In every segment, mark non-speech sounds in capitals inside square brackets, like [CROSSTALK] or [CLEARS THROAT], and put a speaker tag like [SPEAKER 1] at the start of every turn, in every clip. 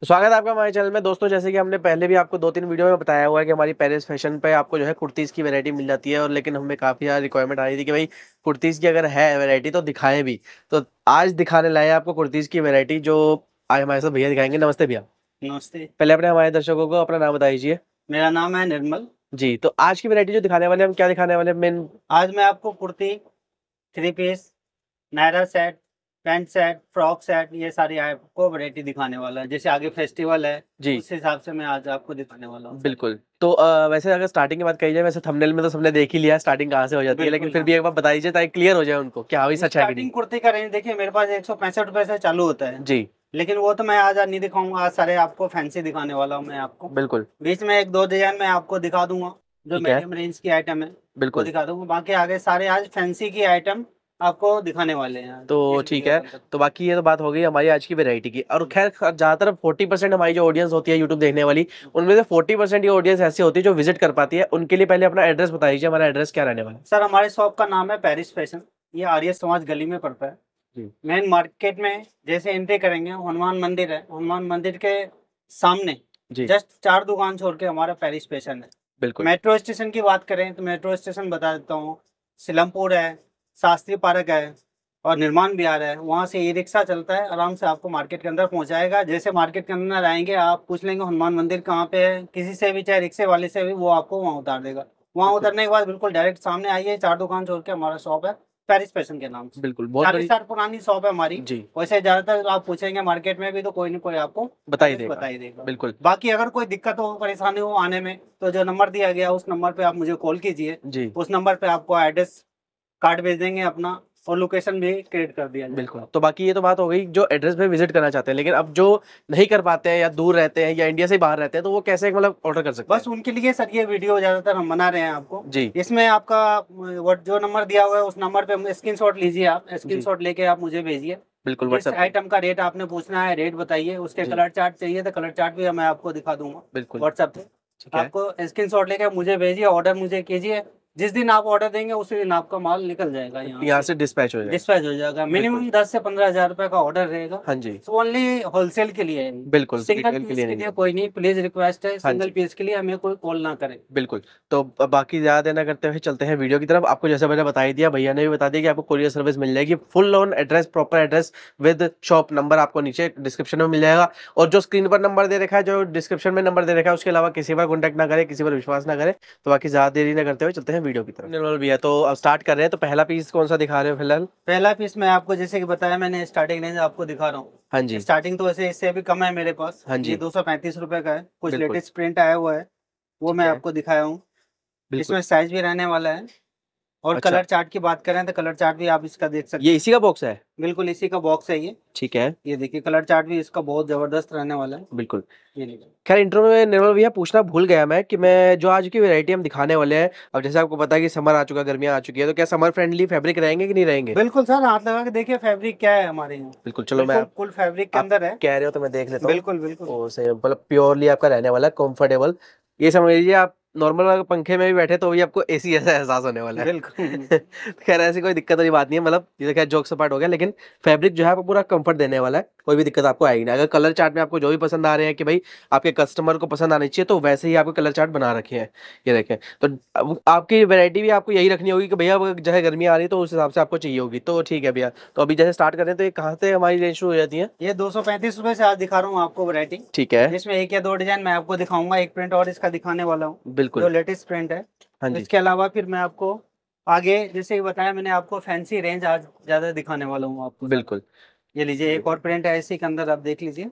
[SPEAKER 1] तो स्वागत है आपका हमारे चैनल में दोस्तों जैसे कि हमने पहले भी आपको दो तीन वीडियो में बताया हुआ है कि हमारी पेरिस फैशन पे आपको जो है कुर्तीज़ की वैरायटी मिल जाती है और लेकिन हमें काफ़ी ज़्यादा रिक्वायरमेंट आ रही थी कि भाई कुर्तीज़ की अगर है वैरायटी तो दिखाएं भी तो आज दिखाने लाए आपको कुर्तीज़ की वेरायटी जो आज हमारे साथ भैया दिखाएंगे नमस्ते भैया नमस्ते पहले अपने हमारे दर्शकों को अपना नाम बता दीजिए मेरा नाम है निर्मल जी तो आज की वेरायटी जो दिखाने वाले हम क्या दिखाने वाले मेन आज मैं आपको kurti three piece
[SPEAKER 2] Naira set pant set frock set ये सारी आपको वरायटी दिखाने वाला है जैसे आगे फेस्टिवल है जी उस हिसाब से मैं आज आपको दिखाने वाला हूँ
[SPEAKER 1] बिल्कुल तो आ, वैसे अगर स्टार्टिंग की बात कही जाए वैसे थंबनेल में तो सबने देख ही लिया स्टार्टिंग कहाँ से हो जाती है लेकिन फिर भी एक बार बता दीजिए ताकि क्लियर हो जाए उनको क्या हाँ, सच है स्टार्टिंग
[SPEAKER 2] कुर्ती का रेंज देखिए मेरे पास एक सौ पैंसठ रुपए से चालू होता है जी लेकिन वो तो मैं आज नहीं दिखाऊंगा आज सारे आपको फैंसी दिखाने वाला हूँ मैं आपको बिल्कुल बीच में एक दो डिजाइन मैं आपको दिखा दूंगा जो मीडियम रेंज की आइटम है बिल्कुल दिखा दूंगा बाकी आगे सारे आज फैंसी की आइटम आपको
[SPEAKER 1] दिखाने वाले हैं तो ठीक है तो बाकी ये तो बात हो गई हमारी आज की वेरायटी की और खैर ज़्यादातर फोर्टी परसेंट हमारी जो ऑडियंस होती है यूट्यूब देखने वाली हम्म। उनमें से फोर्टी परसेंट ये ऑडियंस ऐसी होती है जो विजिट कर पाती है उनके लिए पहले अपना एड्रेस बता दीजिए हमारा एड्रेस क्या रहने वाला है
[SPEAKER 2] सर हमारे शॉप का नाम है पेरिस फैशन ये आर्य समाज गली में पड़ता है मेन मार्केट में जैसे एंट्री करेंगे हनुमान मंदिर है हनुमान मंदिर के सामने जस्ट चार दुकान छोड़ के हमारा पेरिस फैशन है बिल्कुल मेट्रो स्टेशन की बात करें तो मेट्रो स्टेशन बता देता हूँ सिलमपुर है शास्त्री पार्क है और निर्माण बिहार है वहाँ से ई रिक्शा चलता है आराम से आपको मार्केट के अंदर पहुँचाएगा जैसे मार्केट के अंदर आएंगे आप पूछ लेंगे हनुमान मंदिर कहाँ पे है किसी से भी चाहे रिक्शे वाले से भी वो आपको वहाँ उतार देगा वहाँ उतरने के बाद बिल्कुल डायरेक्ट सामने आइए चार दुकान छोड़ के हमारा शॉप है पेरिस फैशन के नाम
[SPEAKER 1] से बिल्कुल बहुत
[SPEAKER 2] पुरानी शॉप है हमारी जी वैसे ज्यादातर आप पूछेंगे मार्केट में भी तो कोई ना कोई आपको
[SPEAKER 1] बताई देगा बताई
[SPEAKER 2] देगा बिल्कुल बाकी अगर कोई दिक्कत हो परेशानी हो आने में तो जो नंबर दिया गया उस नंबर पे आप मुझे कॉल कीजिए जी उस नंबर पे आपको एड्रेस कार्ड भेज देंगे अपना और
[SPEAKER 1] लोकेशन भी क्रिएट कर दिया बिल्कुल तो बाकी ये तो बात हो गई जो एड्रेस पे विजिट करना चाहते हैं लेकिन अब जो नहीं कर पाते हैं या दूर रहते हैं या इंडिया से बाहर रहते हैं तो वो कैसे मतलब ऑर्डर कर सकते हैं बस उनके लिए सर ये वीडियो ज्यादातर
[SPEAKER 2] हम बना रहे हैं आपको जी इसमें आपका जो नंबर दिया हुआ है उस नंबर पे स्क्रीन लीजिए आप स्क्रीन लेके आप मुझे भेजिए बिल्कुल आइटम का रेट आपने पूछना है रेट बताइए उसके कलर चार्ट चाहिए तो कलर चार्ट भी मैं आपको दिखा दूंगा बिल्कुल व्हाट्सएप पे आपको स्क्रीन लेके मुझे भेजिए ऑर्डर मुझे कीजिए जिस दिन आप ऑर्डर देंगे उसी दिन आपका माल निकल जाएगा
[SPEAKER 1] यहाँ से डिस्पैच हो जाएगा
[SPEAKER 2] डिस्पैच हो जाएगा मिनिमम दस से पंद्रह हजार रुपए का ऑर्डर रहेगा हाँ जी सो ओनली होलसेल के लिए बिल्कुल सिंगल के लिए कोई नहीं प्लीज रिक्वेस्ट है सिंगल हाँ पीस के लिए हमें कोई कॉल ना करें
[SPEAKER 1] बिल्कुल तो बाकी ज्यादा देना करते हुए चलते हैं वीडियो की तरफ आपको जैसे मैंने बताया दिया भैया ने भी बता दिया कि आपको कोरियर सर्विस मिल जाएगी full loan address proper address with shop number आपको नीचे डिस्क्रिप्शन में मिल जाएगा और जो स्क्रीन पर नंबर दे रखा है जो डिस्क्रिप्शन में नंबर दे रखा है उसके अलावा किसी पर कॉन्टेक्ट ना करें किसी पर विश्वास ना करें तो बाकी ज्यादा देरी ना करते हुए चलते हैं वीडियो की तरफ निर्मल भैया तो अब स्टार्ट कर रहे हैं तो पहला पीस कौन सा दिखा रहे हो फिलहाल
[SPEAKER 2] पहला पीस मैं आपको जैसे कि बताया मैंने
[SPEAKER 1] स्टार्टिंग रेंज आपको दिखा रहा हूँ हाँ जी स्टार्टिंग तो वैसे इससे भी कम है
[SPEAKER 2] मेरे पास हाँ जी दो सौ पैंतीस रुपए का है कुछ लेटेस्ट प्रिंट आया हुआ है वो मैं आपको दिखाया हूँ इसमें साइज भी रहने वाला है और अच्छा। कलर चार्ट की बात करें तो कलर चार्ट भी आप इसका देख सकते
[SPEAKER 1] हैं ये इसी का बॉक्स है
[SPEAKER 2] बिल्कुल इसी का बॉक्स है ये ठीक है ये देखिए कलर चार्ट भी इसका बहुत जबरदस्त रहने वाला है
[SPEAKER 1] बिल्कुल खैर इंटरव्यू में निर्मल भैया पूछना भूल गया मैं कि मैं जो आज की वेरायटी हम दिखाने वाले हैं अब जैसे आपको पता है कि समर आ चुका है गर्मियाँ आ चुकी है तो क्या समर फ्रेंडली फैब्रिक रहेंगे कि नहीं रहेंगे बिल्कुल
[SPEAKER 2] सर हाथ लगा के देखिए फैब्रिक क्या है हमारे यहाँ बिल्कुल चलो मैं फुल फेब्रिक के अंदर
[SPEAKER 1] है कह रहे हो तो मैं देख लेता हूँ बिल्कुल बिल्कुल मतलब प्योरली आपका रहने वाला कम्फर्टेबल ये समझ लीजिए आप नॉर्मल पंखे में भी बैठे तो भी आपको एसी ऐसा एहसास होने वाला है बिल्कुल [LAUGHS] खैर ऐसी कोई दिक्कत वाली बात नहीं है मतलब जैसे खैर जोक सपाट हो गया लेकिन फैब्रिक जो है आपको पूरा कंफर्ट देने वाला है कोई भी दिक्कत आपको आएगी ना अगर कलर चार्ट में आपको जो भी पसंद आ रहे हैं कि भाई आपके कस्टमर को पसंद आने चाहिए तो वैसे ही आपको कलर चार्ट बना रखे हैं ये देखें तो आपकी वेरायटी भी आपको यही रखनी होगी कि भैया जैसे गर्मी आ रही है तो उस हिसाब से आपको चाहिए होगी तो ठीक है भैया तो अभी जैसे स्टार्ट करें तो ये कहाँ से हमारी रेंज शुरू हो जाती है ये दो सौ पैंतीस रुपए से आज दिखा रहा हूँ आपको वरायटी ठीक है
[SPEAKER 2] इसमें एक या दो डिजाइन मैं आपको दिखाऊंगा एक प्रिंट और इसका दिखाने वाला हूँ बिल्कुल जो लेटेस्ट प्रिंट
[SPEAKER 1] है हाँ जी इसके
[SPEAKER 2] अलावा फिर मैं आपको आगे जैसे ही बताया मैंने आपको फैंसी रेंज आज ज्यादा दिखाने वाला हूँ आपको बिल्कुल ये लीजिए एक और प्रिंट है इसी के अंदर आप देख लीजिए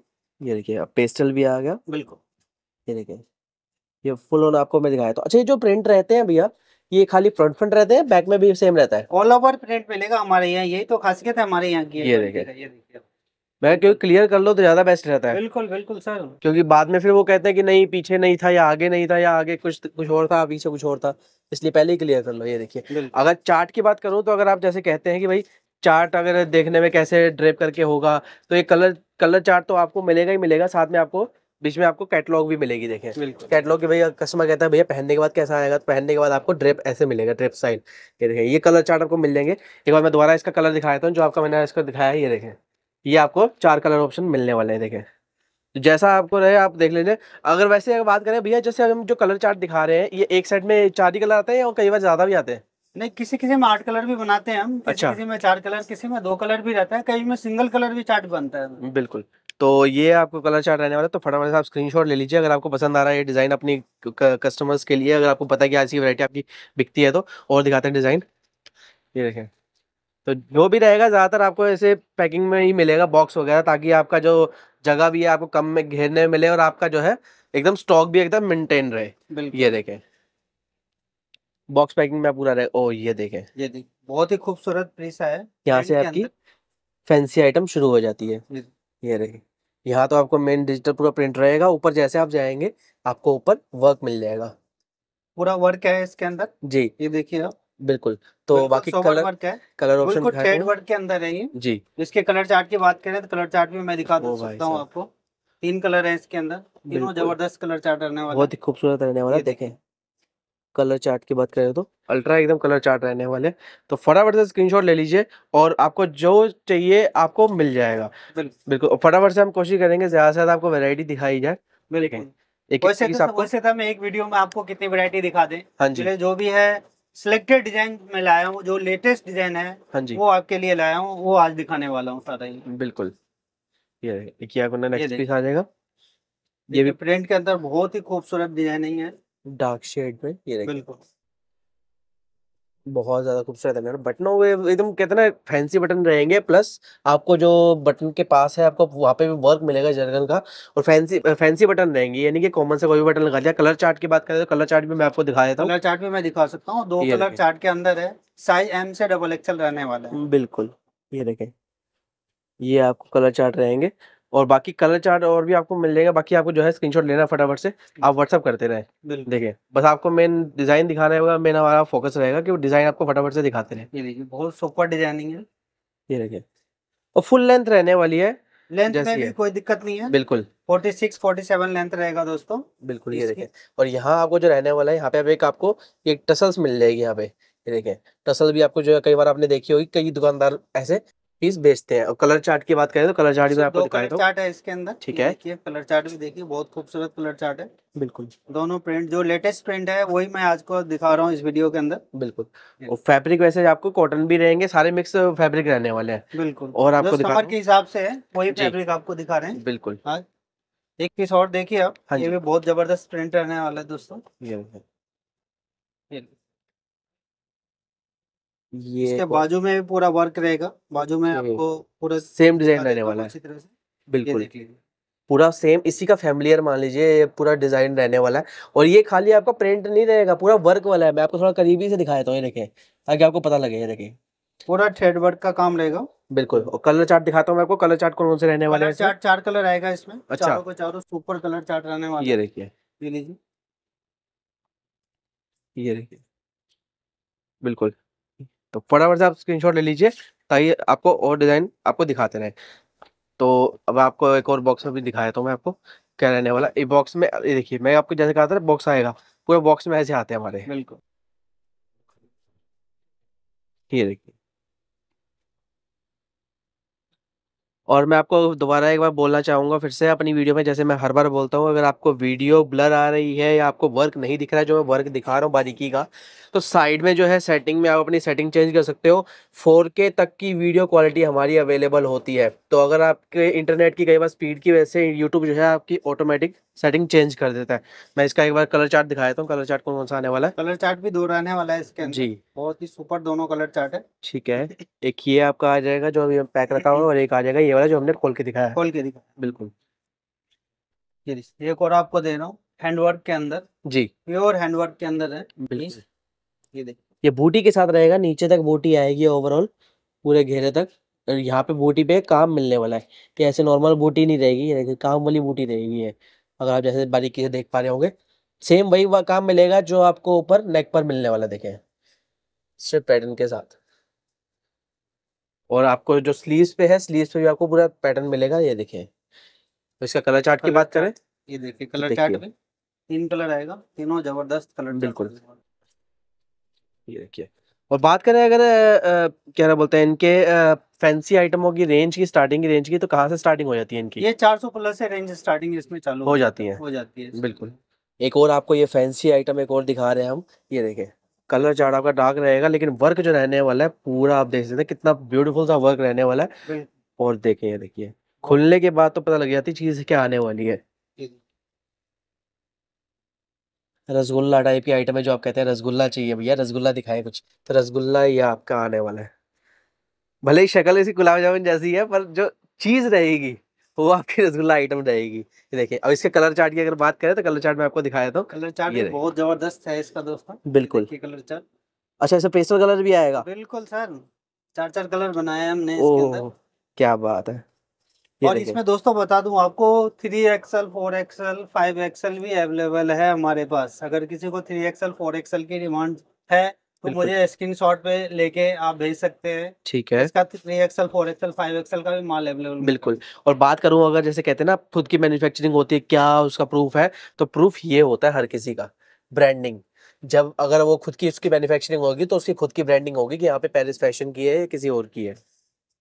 [SPEAKER 1] ये देखिए अब पेस्टल भी आ गया बिल्कुल ये देखिए ये फुल ऑन आपको मैं दिखाया तो अच्छा ये जो प्रिंट रहते हैं भैया ये खाली फ्रंट फ्रंट रहते हैं बैक में भी सेम रहता है ऑल ओवर
[SPEAKER 2] प्रिंट मिलेगा हमारे यहाँ यही तो खासियत है हमारे यहाँ की ये देखिए ये देखिए
[SPEAKER 1] मैं क्योंकि क्लियर कर लो तो ज्यादा बेस्ट रहता है बिल्कुल बिल्कुल सर क्योंकि बाद में फिर वो कहते हैं कि नहीं पीछे नहीं था या आगे नहीं था या आगे कुछ कुछ और था पीछे कुछ और था इसलिए पहले ही क्लियर कर लो ये देखिए अगर चार्ट की बात करूँ तो अगर आप जैसे कहते हैं कि भाई चार्ट अगर देखने में कैसे ड्रेप करके होगा तो ये कलर कलर चार्ट तो आपको मिलेगा ही मिलेगा साथ में आपको बीच में आपको कैटलॉग भी मिलेगी देखें कैटलॉग के भैया कस्टमर कहता है भैया पहनने के बाद कैसा आएगा तो पहनने के बाद आपको ड्रेप ऐसे मिलेगा ड्रेप साइड ये देखें ये कलर चार्ट आपको मिल जाएंगे एक बार मैं दोबारा इसका कलर दिखाया हूँ जो आपका मैंने इसका दिखाया है ये देखें ये आपको चार कलर ऑप्शन मिलने वाले हैं देखें तो जैसा आपको रहे आप देख लेंगे अगर वैसे अगर बात करें भैया जैसे हम जो कलर चार्ट दिखा रहे हैं ये एक साइड में चार ही कलर आते हैं और कई बार ज्यादा भी आते हैं
[SPEAKER 2] नहीं किसी किसी में आठ कलर भी बनाते हैं हम अच्छा किसी में चार कलर किसी में दो कलर भी रहता है कहीं में सिंगल कलर भी चार्ट बनता है
[SPEAKER 1] बिल्कुल तो ये आपको कलर चार्ट रहने वाला तो फटाफट से आप स्क्रीनशॉट ले लीजिए अगर आपको पसंद आ रहा है ये डिज़ाइन अपनी कस्टमर्स के लिए अगर आपको पता है कि आज की वरायटी आपकी बिकती है तो और दिखाते हैं डिज़ाइन ये देखें तो जो भी रहेगा ज़्यादातर आपको ऐसे पैकिंग में ही मिलेगा बॉक्स वगैरह ताकि आपका जो जगह भी है आपको कम में घेरने में मिले और आपका जो है एकदम स्टॉक भी एकदम मेंटेन रहे ये देखें बॉक्स पैकिंग में पूरा रहे ओ ये देखें ये देखें
[SPEAKER 2] बहुत ही खूबसूरत प्रेस है यहाँ से आपकी
[SPEAKER 1] फैंसी आइटम शुरू हो जाती है ये देखें यहाँ तो आपको मेन डिजिटल पूरा प्रिंट रहेगा ऊपर जैसे आप जाएंगे आपको ऊपर वर्क मिल जाएगा पूरा वर्क है इसके अंदर जी ये देखिए आप बिल्कुल तो बाकी कलर वर्क है कलर ऑप्शन ट्रेड
[SPEAKER 2] वर्क के अंदर है ये जी इसके कलर चार्ट की बात करें तो कलर चार्ट में मैं दिखा सकता हूँ आपको तीन कलर है इसके अंदर तीनों जबरदस्त कलर चार्ट रहने वाला बहुत
[SPEAKER 1] ही खूबसूरत रहने वाला है देखें कलर चार्ट की बात करें तो अल्ट्रा एकदम कलर चार्ट रहने वाले तो फटाफट से स्क्रीनशॉट ले लीजिए और आपको जो चाहिए आपको मिल जाएगा बिल्कुल फटाफट से हम कोशिश करेंगे ज्यादा से ज्यादा आपको वैरायटी दिखाई जाए बिल्कुल एक वैसे था तो
[SPEAKER 2] तो मैं एक वीडियो में आपको कितनी वेरायटी दिखा दे हाँ जी जो भी है सिलेक्टेड डिजाइन में लाया हूँ जो लेटेस्ट डिजाइन है हाँ जी वो आपके लिए लाया हूँ वो आज दिखाने वाला हूँ सारा ही
[SPEAKER 1] बिल्कुल ये नेक्स्ट पीस आ जाएगा
[SPEAKER 2] ये भी प्रिंट के अंदर बहुत ही खूबसूरत डिजाइन है
[SPEAKER 1] डार्क शेड में ये बिल्कुल बहुत ज्यादा खूबसूरत है बटनों में एकदम कहते ना फैंसी बटन रहेंगे प्लस आपको जो बटन के पास है आपको वहाँ पे भी वर्क मिलेगा जर्गन का और फैंसी फैंसी बटन रहेंगे यानी कि कॉमन से कोई भी बटन लगा दिया कलर चार्ट की बात करें तो कलर चार्ट भी मैं आपको दिखा देता हूँ कलर
[SPEAKER 2] चार्ट भी मैं दिखा सकता हूँ दो कलर चार्ट के अंदर है साइज एम से डबल एक्सल रहने वाला
[SPEAKER 1] है बिल्कुल ये देखें ये आपको कलर चार्ट रहेंगे और बाकी कलर चार्ट और भी आपको मिल जाएगा बाकी आपको जो है स्क्रीनशॉट लेना फटाफट से आप व्हाट्सअप करते रहे देखिए बस आपको मेन डिजाइन दिखाना होगा मेन हमारा फोकस रहेगा कि डिजाइन आपको फटाफट से दिखाते
[SPEAKER 2] रहे बहुत सुपर डिजाइनिंग है
[SPEAKER 1] ये देखिए और फुल लेंथ रहने वाली है लेंथ में भी
[SPEAKER 2] कोई दिक्कत नहीं है
[SPEAKER 1] बिल्कुल 46 47 लेंथ रहेगा दोस्तों बिल्कुल ये देखिए और यहाँ आपको जो रहने वाला है यहाँ पे आप एक आपको एक टसल्स मिल जाएगी यहाँ पे ये देखें टसल भी आपको जो है कई बार आपने देखी होगी कई दुकानदार ऐसे पीस बेचते हैं और कलर चार्ट की बात करें तो कलर चार्ट भी अच्छा, आपको दिखाई दो
[SPEAKER 2] चार्ट है इसके अंदर ठीक है देखिए कलर चार्ट भी देखिए बहुत खूबसूरत कलर चार्ट है बिल्कुल दोनों प्रिंट जो लेटेस्ट प्रिंट है वही मैं आज को
[SPEAKER 1] दिखा रहा हूँ इस वीडियो के अंदर बिल्कुल और फैब्रिक वैसे आपको कॉटन भी रहेंगे सारे मिक्स फैब्रिक रहने वाले हैं बिल्कुल और आपको के
[SPEAKER 2] हिसाब से है वही फैब्रिक आपको दिखा रहे हैं बिल्कुल हाँ। एक पीस और देखिए आप हाँ ये भी बहुत जबरदस्त प्रिंट रहने वाला है दोस्तों
[SPEAKER 1] ये इसके तो बाजू
[SPEAKER 2] में भी पूरा वर्क रहेगा
[SPEAKER 1] बाजू में आपको पूरा सेम डिजाइन रहने वाला है बिल्कुल पूरा सेम इसी का फैमिलियर मान लीजिए पूरा डिजाइन रहने वाला है और ये खाली आपका प्रिंट नहीं रहेगा पूरा वर्क वाला है मैं आपको थोड़ा करीबी से दिखा देता हूँ ये देखे ताकि आपको पता लगे ये देखे पूरा थ्रेड वर्क का काम रहेगा बिल्कुल और कलर चार्ट दिखाता हूँ मैं आपको कलर चार्ट कौन से रहने वाले हैं चार्ट
[SPEAKER 2] चार कलर आएगा इसमें अच्छा चारों सुपर कलर चार्ट रहने वाले ये
[SPEAKER 1] देखिए ये देखिए बिल्कुल तो फटाफट से आप स्क्रीन ले लीजिए ताकि आपको और डिज़ाइन आपको दिखाते रहे तो अब आपको एक और बॉक्स में भी दिखाया तो मैं आपको क्या रहने वाला ये बॉक्स में ये देखिए मैं आपको जैसे कहा था बॉक्स आएगा पूरे बॉक्स में ऐसे आते हैं हमारे बिल्कुल ये देखिए और मैं आपको दोबारा एक बार बोलना चाहूँगा फिर से अपनी वीडियो में जैसे मैं हर बार बोलता हूँ अगर आपको वीडियो ब्लर आ रही है या आपको वर्क नहीं दिख रहा है जो मैं वर्क दिखा रहा हूँ बारीकी का तो साइड में जो है सेटिंग में आप अपनी सेटिंग चेंज कर सकते हो के तक की वीडियो क्वालिटी हमारी अवेलेबल होती है तो अगर आपके इंटरनेट की कई बार स्पीड की वजह से यूट्यूब जो है आपकी ऑटोमेटिक सेटिंग चेंज कर देता है मैं इसका एक बार कलर चार्ट दिखा देता हूँ कलर चार्ट कौन कौन सा आने वाला है कलर चार्ट भी दो रहने वाला है इसके अंदर जी
[SPEAKER 2] बहुत ही सुपर दोनों कलर चार्ट है
[SPEAKER 1] ठीक है एक ये आपका आ जाएगा जो अभी पैक रखा हुआ है और एक आ जाएगा ये वाला जो हमने खोल के दिखाया खोल के दिखाया बिल्कुल
[SPEAKER 2] एक और आपको दे रहा हूँ हैंडवर्क के अंदर जी प्योर हैंडवर्क के अंदर है बिल्कुल
[SPEAKER 1] ये बूटी के साथ रहेगा नीचे तक बूटी आएगी ओवरऑल पूरे घेरे तक यहाँ पे बूटी पे काम मिलने वाला है कि ऐसे नॉर्मल बूटी नहीं रहेगी काम वाली बूटी रहेगी है अगर आप जैसे बारीकी से देख पा रहे होंगे सेम वही वह काम मिलेगा जो आपको ऊपर नेक पर मिलने वाला देखे स्ट्रिप पैटर्न के साथ और आपको जो स्लीव्स पे है स्लीव्स पे भी आपको पूरा पैटर्न मिलेगा ये देखें तो इसका कलर चार्ट की बात करें
[SPEAKER 2] ये देखिए कलर चार्ट में तीन कलर आएगा तीनों जबरदस्त कलर बिल्कुल
[SPEAKER 1] ये देखिए और बात करें अगर क्या बोलते हैं इनके फैंसी आइटमों की रेंज की स्टार्टिंग की रेंज की तो कहाँ से स्टार्टिंग हो जाती है इनकी
[SPEAKER 2] ये 400 प्लस है रेंज स्टार्टिंग
[SPEAKER 1] इसमें चालू हो जाती है हो जाती है बिल्कुल एक और आपको ये फैंसी आइटम एक और दिखा रहे हैं हम ये देखें कलर चार्ट आपका डार्क रहेगा लेकिन वर्क जो रहने वाला है पूरा आप देख सकते हैं कितना ब्यूटीफुल सा वर्क रहने वाला है और देखें ये देखिए खुलने के बाद तो पता लग जाती चीज क्या आने वाली है रसगुल्ला टाइप की आइटम है जो आप कहते हैं रसगुल्ला चाहिए भैया रसगुल्ला दिखाएं कुछ तो रसगुल्ला ये आपका आने वाला है भले ही शक्ल ऐसी गुलाब जामुन जैसी है पर जो चीज़ रहेगी वो आपकी रसगुल्ला आइटम रहेगी ये देखिए अब इसके कलर चार्ट की अगर बात करें तो कलर चार्ट में आपको दिखाया था कलर चार्ट बहुत जबरदस्त है इसका दोस्तों बिल्कुल कलर चार्ट अच्छा इसमें पेस्टल कलर भी आएगा
[SPEAKER 2] बिल्कुल सर चार चार कलर बनाया हमने इसके अंदर
[SPEAKER 1] क्या बात है और इसमें
[SPEAKER 2] दोस्तों बता दूं आपको three XL four XL five XL भी अवेलेबल है हमारे पास अगर किसी को थ्री एक्सएल फोर एक्सएल की डिमांड है तो मुझे स्क्रीन शॉट पे लेके आप भेज सकते हैं ठीक है इसका three XL four XL five XL का भी माल अवेलेबल
[SPEAKER 1] बिल्कुल और बात करूँ अगर जैसे कहते हैं ना खुद की मैन्युफैक्चरिंग होती है क्या उसका प्रूफ है तो प्रूफ ये होता है हर किसी का ब्रांडिंग जब अगर वो खुद की उसकी मैन्युफैक्चरिंग होगी तो उसकी खुद की ब्रांडिंग होगी कि यहाँ पे पेरिस फैशन की है या किसी और की है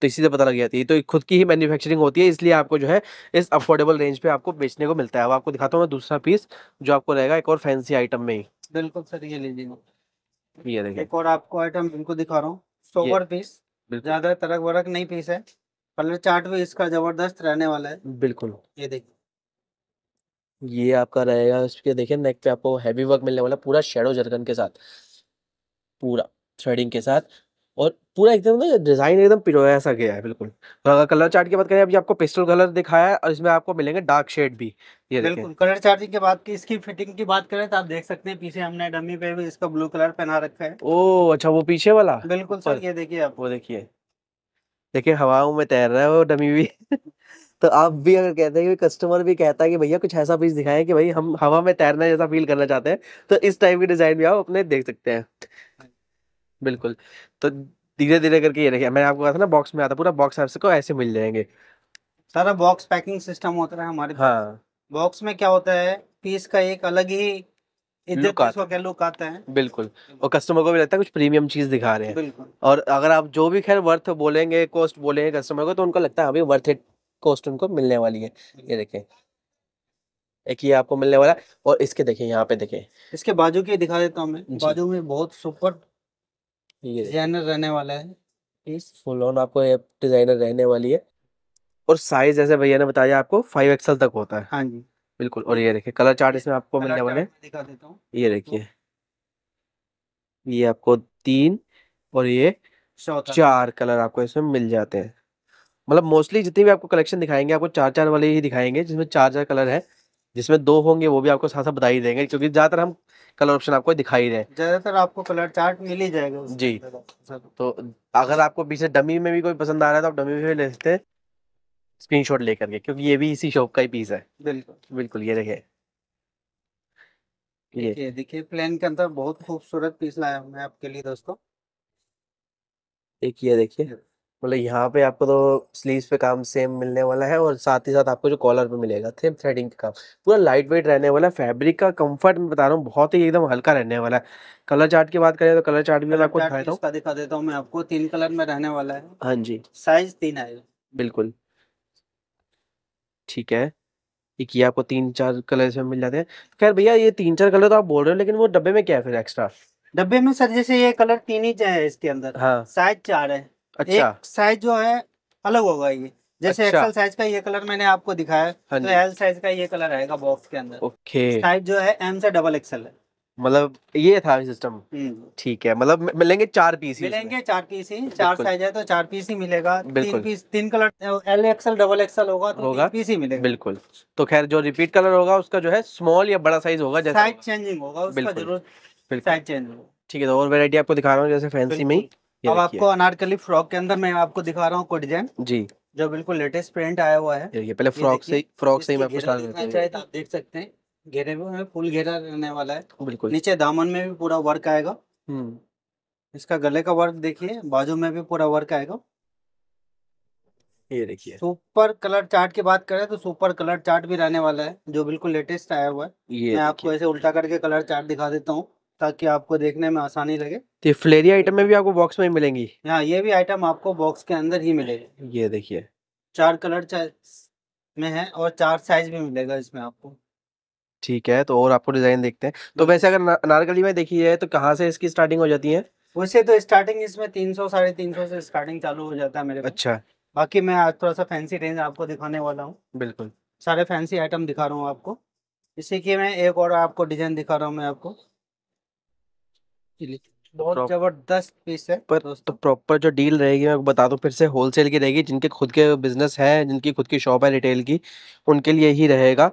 [SPEAKER 1] तो इसी से पता लग जाती है तो खुद की ही मैन्युफैक्चरिंग होती है इसलिए आपको जो है इस अफोर्डेबल रेंज पे आपको बेचने को मिलता है अब आपको दिखाता हूँ मैं दूसरा पीस जो आपको रहेगा एक और फैंसी आइटम में ही
[SPEAKER 2] बिल्कुल सर ये लीजिए ये देखिए एक और आपको आइटम इनको दिखा रहा हूँ सोवर पीस
[SPEAKER 1] ज्यादा तरक
[SPEAKER 2] वरक नहीं पीस है कलर चार्ट भी इसका जबरदस्त रहने वाला है बिल्कुल ये देखिए
[SPEAKER 1] ये आपका रहेगा उसके देखिए नेक पे आपको हैवी वर्क मिलने वाला पूरा शेडो जरकन के साथ पूरा थ्रेडिंग के साथ पूरा एकदम ना डिजाइन एकदम पिरोया सा गया है बिल्कुल और अगर कलर चार्ट की बात करें अभी आपको पिस्टल कलर दिखाया है और इसमें आपको मिलेंगे डार्क शेड भी ये बिल्कुल
[SPEAKER 2] कलर चार्जिंग के बाद की इसकी फिटिंग की बात करें तो आप देख सकते हैं पीछे हमने डमी पे भी इसका
[SPEAKER 1] ब्लू कलर पहना रखा है ओ अच्छा वो पीछे वाला बिल्कुल सर ये देखिए आप वो देखिए देखिए हवाओं में तैर रहा है वो डमी भी [LAUGHS] तो आप भी अगर कहते हैं कि कस्टमर भी कहता है कि भैया कुछ ऐसा पीस दिखाएं कि भाई हम हवा में तैरना जैसा फील करना चाहते हैं तो इस टाइप की डिजाइन भी आप अपने देख सकते हैं हाँ। बिल्कुल तो धीरे धीरे करके ये रखिए मैंने आपको कहा था ना बॉक्स में आता पूरा बॉक्स आपको ऐसे मिल जाएंगे सारा बॉक्स पैकिंग सिस्टम होता है हमारे हाँ
[SPEAKER 2] बॉक्स में क्या होता है पीस का एक अलग ही लुक आता, है
[SPEAKER 1] बिल्कुल और कस्टमर को भी लगता है कुछ प्रीमियम चीज दिखा रहे हैं और अगर आप जो भी खैर वर्थ बोलेंगे कॉस्ट बोलेंगे कस्टमर को तो उनको लगता है अभी वर्थ इट कॉस्ट उनको मिलने वाली है ये देखें एक ये आपको मिलने वाला है और इसके देखिए यहाँ पे देखिए
[SPEAKER 2] इसके बाजू के दिखा देता हूँ मैं बाजू
[SPEAKER 1] में बहुत सुपर ये
[SPEAKER 2] डिजाइनर रहने वाला है
[SPEAKER 1] पीस फुल ऑन आपको ये डिजाइनर रहने वाली है और साइज जैसे भैया ने बताया आपको फाइव एक्सएल तक होता है हाँ जी बिल्कुल और ये देखिए कलर चार्ट इसमें आपको मिलने वाले दिखा देता हूँ ये देखिए ये आपको तीन और ये चार कलर आपको इसमें मिल जाते हैं मतलब मोस्टली जितनी भी आपको कलेक्शन दिखाएंगे आपको चार चार वाले ही दिखाएंगे जिसमें चार चार कलर है जिसमें दो होंगे वो भी आपको साथ साथ बता ही देंगे क्योंकि ज़्यादातर हम कलर ऑप्शन आपको दिखाई रहे
[SPEAKER 2] ज्यादातर आपको कलर चार्ट मिल ही जाएगा जी
[SPEAKER 1] तो, तो अगर आपको पीछे डमी में भी कोई पसंद आ रहा है तो आप डमी में भी ले सकते स्क्रीन शॉट लेकर के क्योंकि ये भी इसी शॉप का ही पीस है बिल्कुल बिल्कुल ये देखे
[SPEAKER 2] देखिए प्लेन के अंदर बहुत खूबसूरत पीस लाया हूँ मैं आपके लिए दोस्तों
[SPEAKER 1] एक ये देखिए मतलब यहाँ पे आपको तो स्लीव्स पे काम सेम मिलने वाला है और साथ ही साथ आपको जो कॉलर पे मिलेगा सेम थ्रेडिंग का काम पूरा लाइट वेट रहने वाला है फैब्रिक का कंफर्ट मैं बता रहा हूँ बहुत ही एकदम हल्का रहने वाला है कलर चार्ट की बात करें तो कलर चार्ट भी आपको
[SPEAKER 2] दिखा देता हूँ मैं आपको तीन कलर में रहने वाला है हाँ जी साइज तीन आएगा
[SPEAKER 1] बिल्कुल ठीक है एक ये आपको तीन चार कलर में मिल जाते हैं खैर भैया ये तीन चार कलर तो आप बोल रहे हो लेकिन वो डब्बे में क्या है फिर एक्स्ट्रा डब्बे में सर जैसे ये कलर तीन ही है इसके अंदर हाँ साइज चार है अच्छा साइज जो
[SPEAKER 2] है अलग होगा ये जैसे अच्छा। एक्सल साइज का ये कलर मैंने आपको दिखाया हाँ तो एल साइज का ये कलर आएगा बॉक्स के अंदर
[SPEAKER 1] ओके साइज जो है एम से डबल एक्सल है मतलब ये था सिस्टम हम्म। ठीक है मतलब मिलेंगे चार पीस ही मिलेंगे
[SPEAKER 2] चार पीस ही चार साइज है तो चार पीस ही मिलेगा तीन पीस तीन colour L XL double XL होगा तो
[SPEAKER 1] होगा पीस ही मिलेगा बिल्कुल तो खैर जो रिपीट कलर होगा उसका जो है स्मॉल या बड़ा साइज होगा साइज
[SPEAKER 2] चेंजिंग होगा उसका जरूर साइज चेंज होगा
[SPEAKER 1] ठीक है तो और वेरायटी आपको दिखा रहा हूँ जैसे फैंसी में ही अब आपको
[SPEAKER 2] अनारकली फ्रॉक के अंदर मैं आपको दिखा रहा हूँ कोई डिजाइन जी जो बिल्कुल लेटेस्ट प्रिंट आया हुआ है ये पहले फ्रॉक से फ्रॉक से ही मैं आपको स्टार्ट करता हूं आप देख सकते हैं घेरे में फुल घेरा रहने वाला है बिल्कुल नीचे दामन में भी पूरा वर्क आएगा हम्म। इसका गले का वर्क देखिए बाजू में भी पूरा वर्क आएगा ये देखिए सुपर कलर चार्ट की बात करें तो सुपर कलर चार्ट भी रहने वाला है जो बिल्कुल लेटेस्ट आया हुआ है मैं आपको ऐसे उल्टा करके कलर चार्ट दिखा देता हूँ ताकि आपको देखने में आसानी लगे
[SPEAKER 1] तो फ्लेरी आइटम में भी आपको बॉक्स में ही मिलेंगी
[SPEAKER 2] हाँ ये भी आइटम आपको बॉक्स के अंदर ही मिलेगी ये देखिए चार कलर में है और चार साइज भी मिलेगा इसमें आपको
[SPEAKER 1] ठीक है तो और आपको डिजाइन देखते हैं तो हम्म। वैसे अगर ना, नारकली में देखी जाए तो कहाँ से इसकी स्टार्टिंग हो जाती है
[SPEAKER 2] वैसे तो स्टार्टिंग इसमें तीन सौ साढ़े तीन सौ से स्टार्टिंग चालू हो जाता है मेरे अच्छा बाकी मैं आज थोड़ा सा फैंसी रेंज आपको दिखाने वाला हूँ बिल्कुल सारे फैंसी आइटम दिखा रहा हूँ आपको इसी के मैं एक और आपको डिजाइन दिखा रहा हूँ मैं आपको
[SPEAKER 1] एक्चुअली बहुत जबरदस्त पीस है पर तो प्रॉपर जो डील रहेगी मैं बता दूं फिर से होलसेल की रहेगी जिनके खुद के बिजनेस है जिनकी खुद की शॉप है रिटेल की उनके लिए ही रहेगा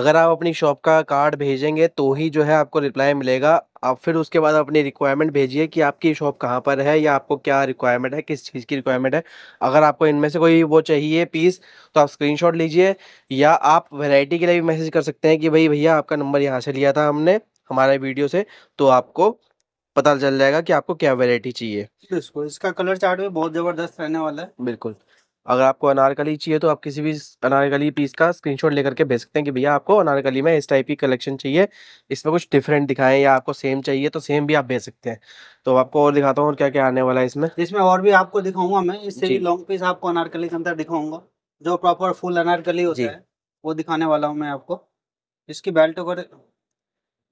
[SPEAKER 1] अगर आप अपनी शॉप का कार्ड भेजेंगे तो ही जो है आपको रिप्लाई मिलेगा आप फिर उसके बाद अपनी रिक्वायरमेंट भेजिए कि आपकी शॉप कहाँ पर है या आपको क्या रिक्वायरमेंट है किस चीज़ की रिक्वायरमेंट है अगर आपको इनमें से कोई वो चाहिए पीस तो आप स्क्रीनशॉट लीजिए या आप वैरायटी के लिए भी मैसेज कर सकते हैं कि भाई भैया आपका नंबर यहाँ से लिया था हमने हमारे वीडियो से तो आपको पता चल जाएगा कि आपको क्या वैरायटी चाहिए
[SPEAKER 2] बिल्कुल इसका कलर चार्ट भी बहुत ज़बरदस्त रहने वाला है
[SPEAKER 1] बिल्कुल अगर आपको अनारकली चाहिए तो आप किसी भी अनारकली पीस का स्क्रीनशॉट लेकर के भेज सकते हैं कि भैया आपको अनारकली में इस टाइप की कलेक्शन चाहिए इसमें कुछ डिफरेंट दिखाएं या आपको सेम चाहिए तो सेम भी आप भेज सकते हैं तो आपको और दिखाता हूँ और क्या क्या आने वाला है इसमें इसमें और भी आपको दिखाऊंगा मैं इससे लॉन्ग
[SPEAKER 2] पीस आपको अनारकली के अंदर दिखाऊंगा जो प्रॉपर फुल अनारकली होती है वो दिखाने वाला हूँ मैं आपको इसकी बेल्ट वगैरह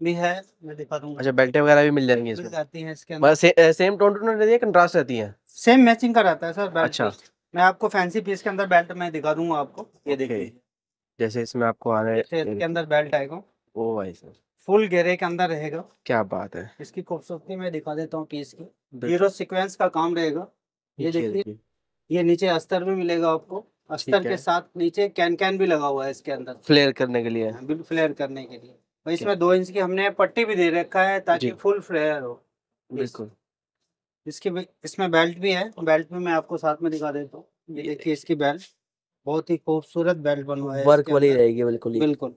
[SPEAKER 2] भी है मैं दिखा दूंगा
[SPEAKER 1] अच्छा बेल्टें वगैरह भी मिल जाएंगी इसमें मिल
[SPEAKER 2] जाती हैं इसके मतलब
[SPEAKER 1] अंदर से, सेम टोन टू रहती है कंट्रास्ट रहती है
[SPEAKER 2] सेम मैचिंग का रहता है सर अच्छा मैं आपको फैंसी पीस के अंदर बेल्ट मैं दिखा दूंगा आपको ये देखिए
[SPEAKER 1] जैसे इसमें आपको आ रहा इसके
[SPEAKER 2] अंदर बेल्ट आएगा ओ भाई सर फुल गेरे के अंदर रहेगा
[SPEAKER 1] क्या बात है इसकी
[SPEAKER 2] खूबसूरती मैं दिखा देता हूँ पीस की जीरो सीक्वेंस का काम रहेगा ये देखिए ये नीचे अस्तर भी
[SPEAKER 1] मिलेगा आपको अस्तर के
[SPEAKER 2] साथ नीचे कैन कैन भी लगा हुआ है इसके अंदर
[SPEAKER 1] फ्लेयर करने के लिए
[SPEAKER 2] फ्लेयर हाँ, करने के लिए और इसमें दो इंच की हमने पट्टी भी दे रखा है ताकि फुल फ्लेयर हो बिल्कुल इसकी इसमें बेल्ट भी है बेल्ट में मैं आपको साथ में दिखा देता हूँ देखिए इसकी बेल्ट बहुत ही खूबसूरत बेल्ट बनवाया है वर्क वाली रहेगी बिल्कुल बिल्कुल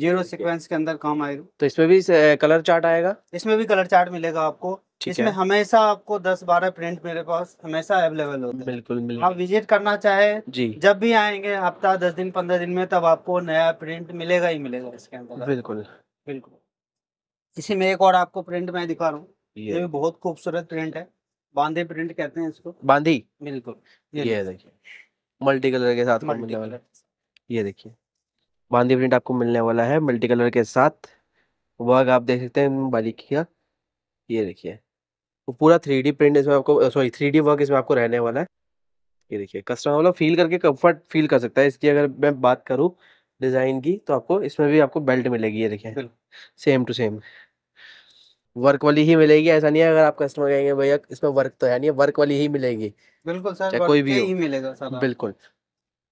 [SPEAKER 2] जीरो सीक्वेंस के अंदर काम आएगा
[SPEAKER 1] तो इसमें भी कलर चार्ट आएगा
[SPEAKER 2] इसमें भी कलर चार्ट मिलेगा आपको इसमें हमेशा आपको 10-12 प्रिंट मेरे पास हमेशा अवेलेबल होते हैं बिल्कुल बिल्कुल आप विजिट करना चाहे जी जब भी आएंगे हफ्ता दस दिन पंद्रह दिन में तब आपको नया प्रिंट मिलेगा ही मिलेगा इसके अंदर बिल्कुल बिल्कुल इसी में एक और आपको प्रिंट मैं दिखा रहा हूँ ये ये भी बहुत खूबसूरत प्रिंट है बांधे प्रिंट कहते हैं इसको बांधी बिल्कुल ये, देखिए
[SPEAKER 1] मल्टी कलर के साथ मिलने वाला ये देखिए बांधी प्रिंट आपको मिलने वाला है मल्टी कलर के साथ वर्ग आप देख सकते हैं बारीकी का ये देखिए वो पूरा थ्री डी प्रिंट इसमें आपको सॉरी थ्री डी वर्क इसमें आपको रहने वाला है ये देखिए कस्टमर वाला फील करके कंफर्ट फील कर सकता है इसकी अगर मैं बात करूँ डिजाइन की तो आपको इसमें भी आपको बेल्ट मिलेगी ये देखिए सेम टू सेम वर्क वाली ही मिलेगी ऐसा नहीं है अगर आप कस्टमर कहेंगे भैया इसमें वर्क तो है नहीं वर्क वाली ही मिलेगी
[SPEAKER 2] बिल्कुल सर कोई तो भी ही मिलेगा सर बिल्कुल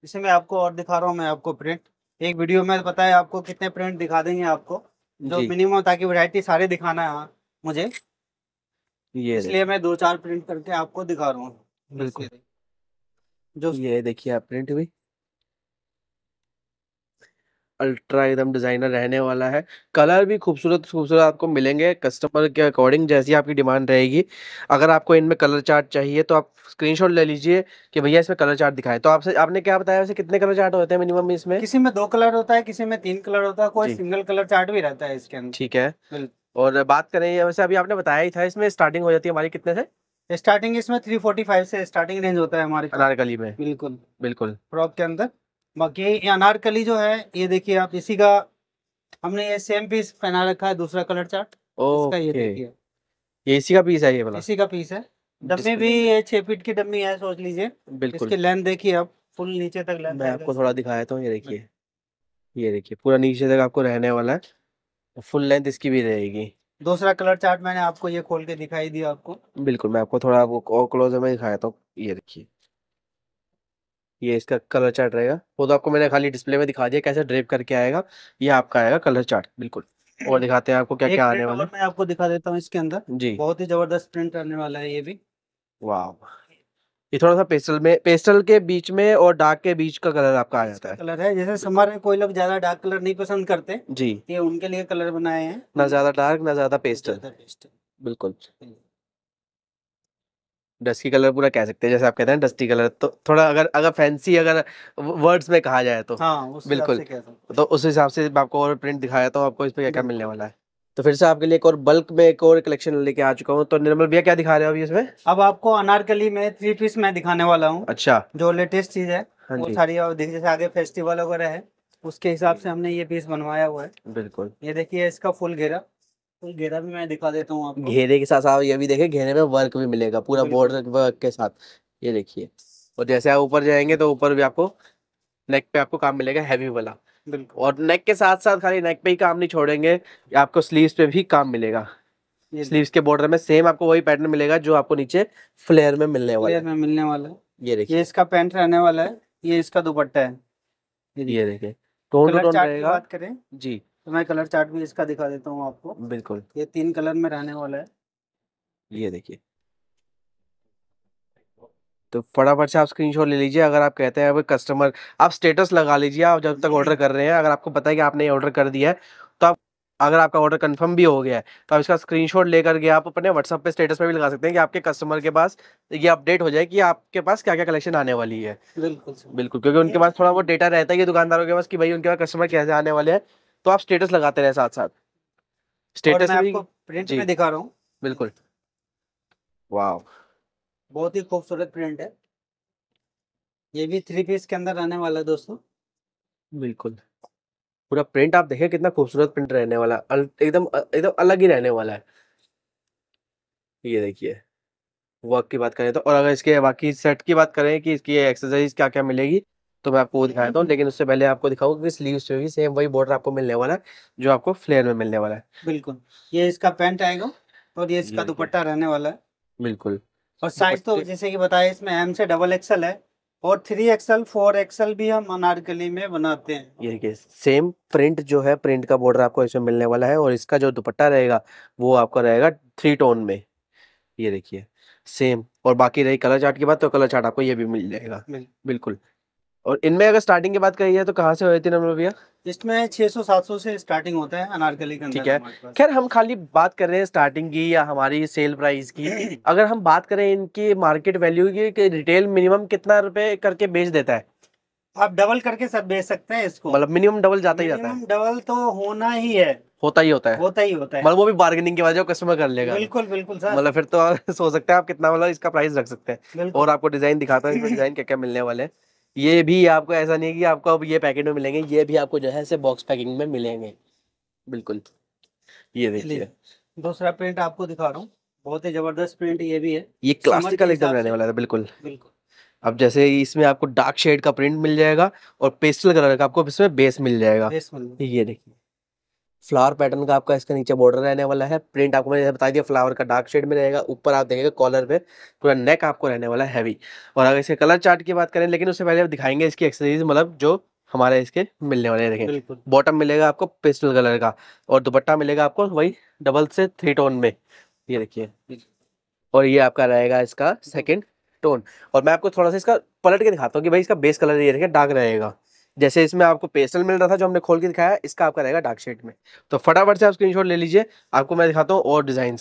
[SPEAKER 2] इसे मैं आपको और दिखा रहा हूँ मैं आपको प्रिंट एक वीडियो में पता है आपको कितने प्रिंट दिखा देंगे आपको जो मिनिमम ताकि वैरायटी सारे दिखाना है हाँ, मुझे ये इसलिए मैं दो चार प्रिंट करके आपको दिखा रहा हूँ
[SPEAKER 1] बिल्कुल जो ये देखिए आप प्रिंट भी अल्ट्रा एकदम डिजाइनर रहने वाला है कलर भी खूबसूरत खूबसूरत आपको मिलेंगे कस्टमर के अकॉर्डिंग जैसी आपकी डिमांड रहेगी अगर आपको इनमें कलर चार्ट चाहिए तो आप स्क्रीनशॉट ले लीजिए कि भैया इसमें कलर चार्ट दिखाए तो आपसे आपने क्या बताया वैसे कितने कलर चार्ट होते हैं मिनिमम इसमें किसी में दो कलर होता है किसी में तीन कलर होता है कोई सिंगल कलर चार्ट भी रहता है इसके अंदर ठीक है और बात करें वैसे अभी आपने बताया ही
[SPEAKER 2] था इसमें स्टार्टिंग हो जाती है हमारी कितने से स्टार्टिंग इसमें 345 से स्टार्टिंग रेंज होता है हमारे अनारकली
[SPEAKER 1] में बिल्कुल बिल्कुल
[SPEAKER 2] फ्रॉक के अंदर बाकी ये अनारकली जो है ये देखिए आप इसी का हमने ये सेम पीस पहना रखा है दूसरा कलर चार्ट
[SPEAKER 1] इसका ये देखिए ये इसी का पीस है ये वाला
[SPEAKER 2] इसी का पीस है डमी भी ये छह फीट की डमी है सोच लीजिए बिल्कुल इसकी लेंथ देखिए आप फुल नीचे तक लेंथ
[SPEAKER 1] मैं आपको थोड़ा दिखाया था तो, ये देखिए ये देखिए पूरा नीचे तक आपको रहने वाला है फुल लेंथ इसकी भी रहेगी
[SPEAKER 2] दूसरा कलर चार्ट मैंने आपको ये खोल के दिखाई दिया आपको
[SPEAKER 1] बिल्कुल मैं आपको थोड़ा और क्लोजर में दिखाया था ये देखिए ये इसका कलर चार्ट रहेगा वो तो आपको मैंने खाली डिस्प्ले में दिखा दिया कैसे ड्रेप करके आएगा ये आपका आएगा कलर चार्ट बिल्कुल और दिखाते हैं आपको क्या क्या आने वाला
[SPEAKER 2] मैं आपको दिखा देता हूँ इसके अंदर जी बहुत ही जबरदस्त प्रिंट आने वाला है ये भी
[SPEAKER 1] वाह ये थोड़ा सा पेस्टल में पेस्टल के बीच में और डार्क के बीच का कलर आपका आ जाता है
[SPEAKER 2] कलर है जैसे समर में कोई लोग ज्यादा डार्क कलर नहीं पसंद
[SPEAKER 1] करते जी
[SPEAKER 2] ये उनके लिए कलर बनाए हैं
[SPEAKER 1] ना ज्यादा डार्क ना ज्यादा पेस्टल, पेस्टल। बिल्कुल डस्की कलर पूरा कह सकते हैं जैसे आप कहते हैं डस्टी कलर तो थोड़ा अगर अगर फैंसी अगर वर्ड्स में कहा जाए तो हाँ, बिल्कुल तो उस हिसाब से आपको और प्रिंट दिखाया तो आपको इस पर क्या क्या मिलने वाला है तो फिर से आपके लिए एक और बल्क में एक और कलेक्शन लेके आ चुका हूँ तो निर्मल भैया क्या दिखा रहे हो अभी इसमें
[SPEAKER 2] अब आपको अनारकली में थ्री पीस मैं दिखाने वाला हूँ अच्छा जो लेटेस्ट चीज है हाँ वो सारी आगे फेस्टिवल वगैरह है उसके हिसाब से हमने ये पीस बनवाया हुआ है बिल्कुल ये देखिए इसका फुल घेरा घेरा भी मैं दिखा देता हूँ आपको घेरे
[SPEAKER 1] के साथ साथ ये भी देखे घेरे में वर्क भी मिलेगा पूरा बॉर्डर वर्क के साथ ये देखिए और जैसे आप ऊपर जाएंगे तो ऊपर भी आपको नेक पे आपको काम मिलेगा हैवी वाला और नेक के साथ साथ खाली नेक पे ही काम नहीं छोड़ेंगे आपको स्लीव्स पे भी काम मिलेगा स्लीव्स के बॉर्डर में सेम आपको वही पैटर्न मिलेगा जो आपको नीचे फ्लेयर में मिलने वाला
[SPEAKER 2] है मिलने वाला है ये देखिए ये इसका पैंट रहने वाला है ये इसका दुपट्टा है
[SPEAKER 1] ये देखिए टोन टू तो टोन रहेगा बात करें जी
[SPEAKER 2] तो मैं कलर चार्ट भी इसका दिखा देता हूँ आपको बिल्कुल ये तीन कलर में रहने वाला है
[SPEAKER 1] ये देखिए तो फटाफट से आप स्क्रीनशॉट ले लीजिए अगर आप कहते हैं कस्टमर आप स्टेटस लगा लीजिए आप जब तक ऑर्डर कर रहे हैं अगर आपको पता है कि आपने ऑर्डर कर दिया है तो आप अगर आपका ऑर्डर कंफर्म भी हो गया है तो आप इसका स्क्रीनशॉट लेकर के आप अपने व्हाट्सअप पे स्टेटस पे भी लगा सकते हैं कि आपके कस्टमर के पास ये अपडेट हो जाए कि आपके पास क्या क्या कलेक्शन आने वाली है बिल्कुल बिल्कुल क्योंकि उनके पास थोड़ा बहुत डेटा रहता है दुकानदारों के पास कि भाई उनके पास कस्टमर कैसे आने वाले हैं तो आप स्टेटस लगाते रहे साथ साथ स्टेटस आपको प्रिंट में दिखा रहा हूँ बिल्कुल वाह बहुत ही खूबसूरत प्रिंट है
[SPEAKER 2] ये भी थ्री पीस के अंदर रहने वाला है दोस्तों
[SPEAKER 1] बिल्कुल पूरा प्रिंट आप देखें कितना खूबसूरत प्रिंट रहने वाला एकदम एकदम अलग ही रहने वाला है ये देखिए वर्क की बात करें तो और अगर इसके बाकी सेट की बात करें कि इसकी एक्सरसाइज क्या क्या मिलेगी तो मैं आपको वो दिखा देता हम्म। हूँ लेकिन उससे पहले आपको दिखाऊँ की स्लीव पे भी सेम वही बॉर्डर आपको मिलने वाला है जो आपको फ्लेयर में मिलने वाला है बिल्कुल ये इसका पेंट आएगा और ये इसका
[SPEAKER 2] दुपट्टा रहने वाला है बिल्कुल और साइज तो जैसे कि बताया इसमें एम से डबल एक्सल है और थ्री एक्सएल फोर एक्सएल भी हम अनारकली में बनाते हैं
[SPEAKER 1] ये के सेम प्रिंट जो है प्रिंट का बॉर्डर आपको इसमें मिलने वाला है और इसका जो दुपट्टा रहेगा वो आपका रहेगा थ्री टोन में ये देखिए सेम और बाकी रही कलर चार्ट की बात तो कलर चार्ट आपको ये भी मिल जाएगा बिल्कुल और इनमें अगर स्टार्टिंग की बात करी है तो कहाँ से हो जाती है नंबर भैया इसमें 600-700 से स्टार्टिंग होता है अनारकली का ठीक है खैर हम खाली बात कर रहे हैं स्टार्टिंग की या हमारी सेल प्राइस की [CLEARS THROAT] अगर हम बात करें इनकी मार्केट वैल्यू की रिटेल मिनिमम कितना रुपए करके बेच देता है आप डबल करके सब बेच सकते हैं इसको मतलब मिनिमम डबल जाता ही जाता है डबल तो होना ही है होता ही होता है होता ही होता है मतलब वो भी बार्गेनिंग के वजह कस्टमर कर लेगा
[SPEAKER 2] बिल्कुल बिल्कुल सर मतलब
[SPEAKER 1] फिर तो [LAUGHS] सोच सकते हैं आप कितना मतलब इसका प्राइस रख सकते हैं और आपको डिजाइन दिखाता है डिजाइन क्या क्या मिलने वाले हैं ये भी आपको ऐसा नहीं है कि आपको अब ये पैकेट में मिलेंगे ये भी आपको जो है ऐसे बॉक्स पैकिंग में मिलेंगे बिल्कुल ये देखिए
[SPEAKER 2] दूसरा प्रिंट आपको दिखा रहा हूँ बहुत ही जबरदस्त प्रिंट ये भी है
[SPEAKER 1] ये क्लासिकल एकदम रहने वाला था बिल्कुल बिल्कुल अब जैसे इसमें आपको डार्क शेड का प्रिंट मिल जाएगा और पेस्टल कलर का आपको इसमें बेस मिल जाएगा बेस मिल ये देखिए फ्लावर पैटर्न का आपका इसका नीचे बॉर्डर रहने वाला है प्रिंट आपको मैंने बता दिया फ्लावर का डार्क शेड में रहेगा ऊपर आप देखेंगे कॉलर पे पूरा नेक आपको रहने वाला है हैवी और अगर इसके कलर चार्ट की बात करें लेकिन उससे पहले आप दिखाएंगे इसकी एक्सरसाइज मतलब जो हमारे इसके मिलने वाले देखें बॉटम मिलेगा आपको पेस्टल कलर का और दुपट्टा मिलेगा आपको वही डबल से थ्री टोन में ये देखिए और ये आपका रहेगा इसका सेकेंड टोन और मैं आपको थोड़ा सा इसका पलट के दिखाता हूँ कि भाई इसका बेस कलर ये देखिए डार्क रहेगा जैसे इसमें आपको पेसल मिल रहा था जो हमने खोल के दिखाया इसका आपका रहेगा डार्क शेड में तो फटाफट से आप स्क्रीनशॉट ले लीजिए आपको मैं दिखाता हूँ और डिजाइन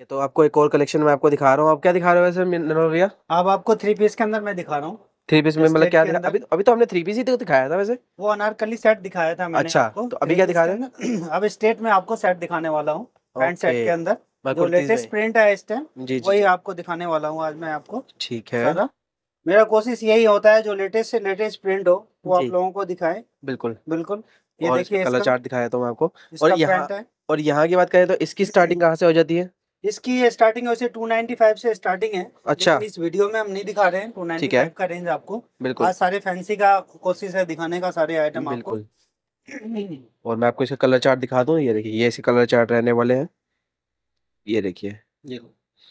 [SPEAKER 1] ये तो आपको एक और कलेक्शन में आपको दिखा रहा हूँ आप क्या दिखा रहे हो वैसे भैया आप आपको थ्री पीस के अंदर मैं दिखा रहा हूँ थ्री पीस में मतलब क्या अभी तो-
[SPEAKER 2] अभी तो हमने थ्री पीस ही तो दिखाया था वैसे वो अनारकली सेट दिखाया था मैंने अच्छा तो अभी क्या दिखा रहे हैं अब स्टेट में आपको सेट दिखाने वाला हूँ पैंट सेट के अंदर जो लेटेस्ट प्रिंट है इस टाइम वही आपको दिखाने वाला हूँ आज मैं आपको ठीक है मेरा कोशिश यही होता है जो लेटेस्ट से लेटेस्ट प्रिंट हो वो आप लोगों को दिखाए
[SPEAKER 1] बिल्कुल बिल्कुल
[SPEAKER 2] ये देखिए कलर चार्ट
[SPEAKER 1] दिखाया तो मैं आपको और यहाँ और यहाँ की बात करें तो इसकी स्टार्टिंग कहाँ से हो जाती है
[SPEAKER 2] इसकी स्टार्टिंग वैसे 295 से स्टार्टिंग है अच्छा इस वीडियो में हम नहीं दिखा रहे हैं 295 है। का रेंज आपको बिल्कुल आज सारे फैंसी का कोशिश है दिखाने का सारे आइटम आपको
[SPEAKER 1] और मैं आपको इसका कलर चार्ट दिखा दूं ये देखिए ये इसके कलर चार्ट रहने वाले हैं ये देखिए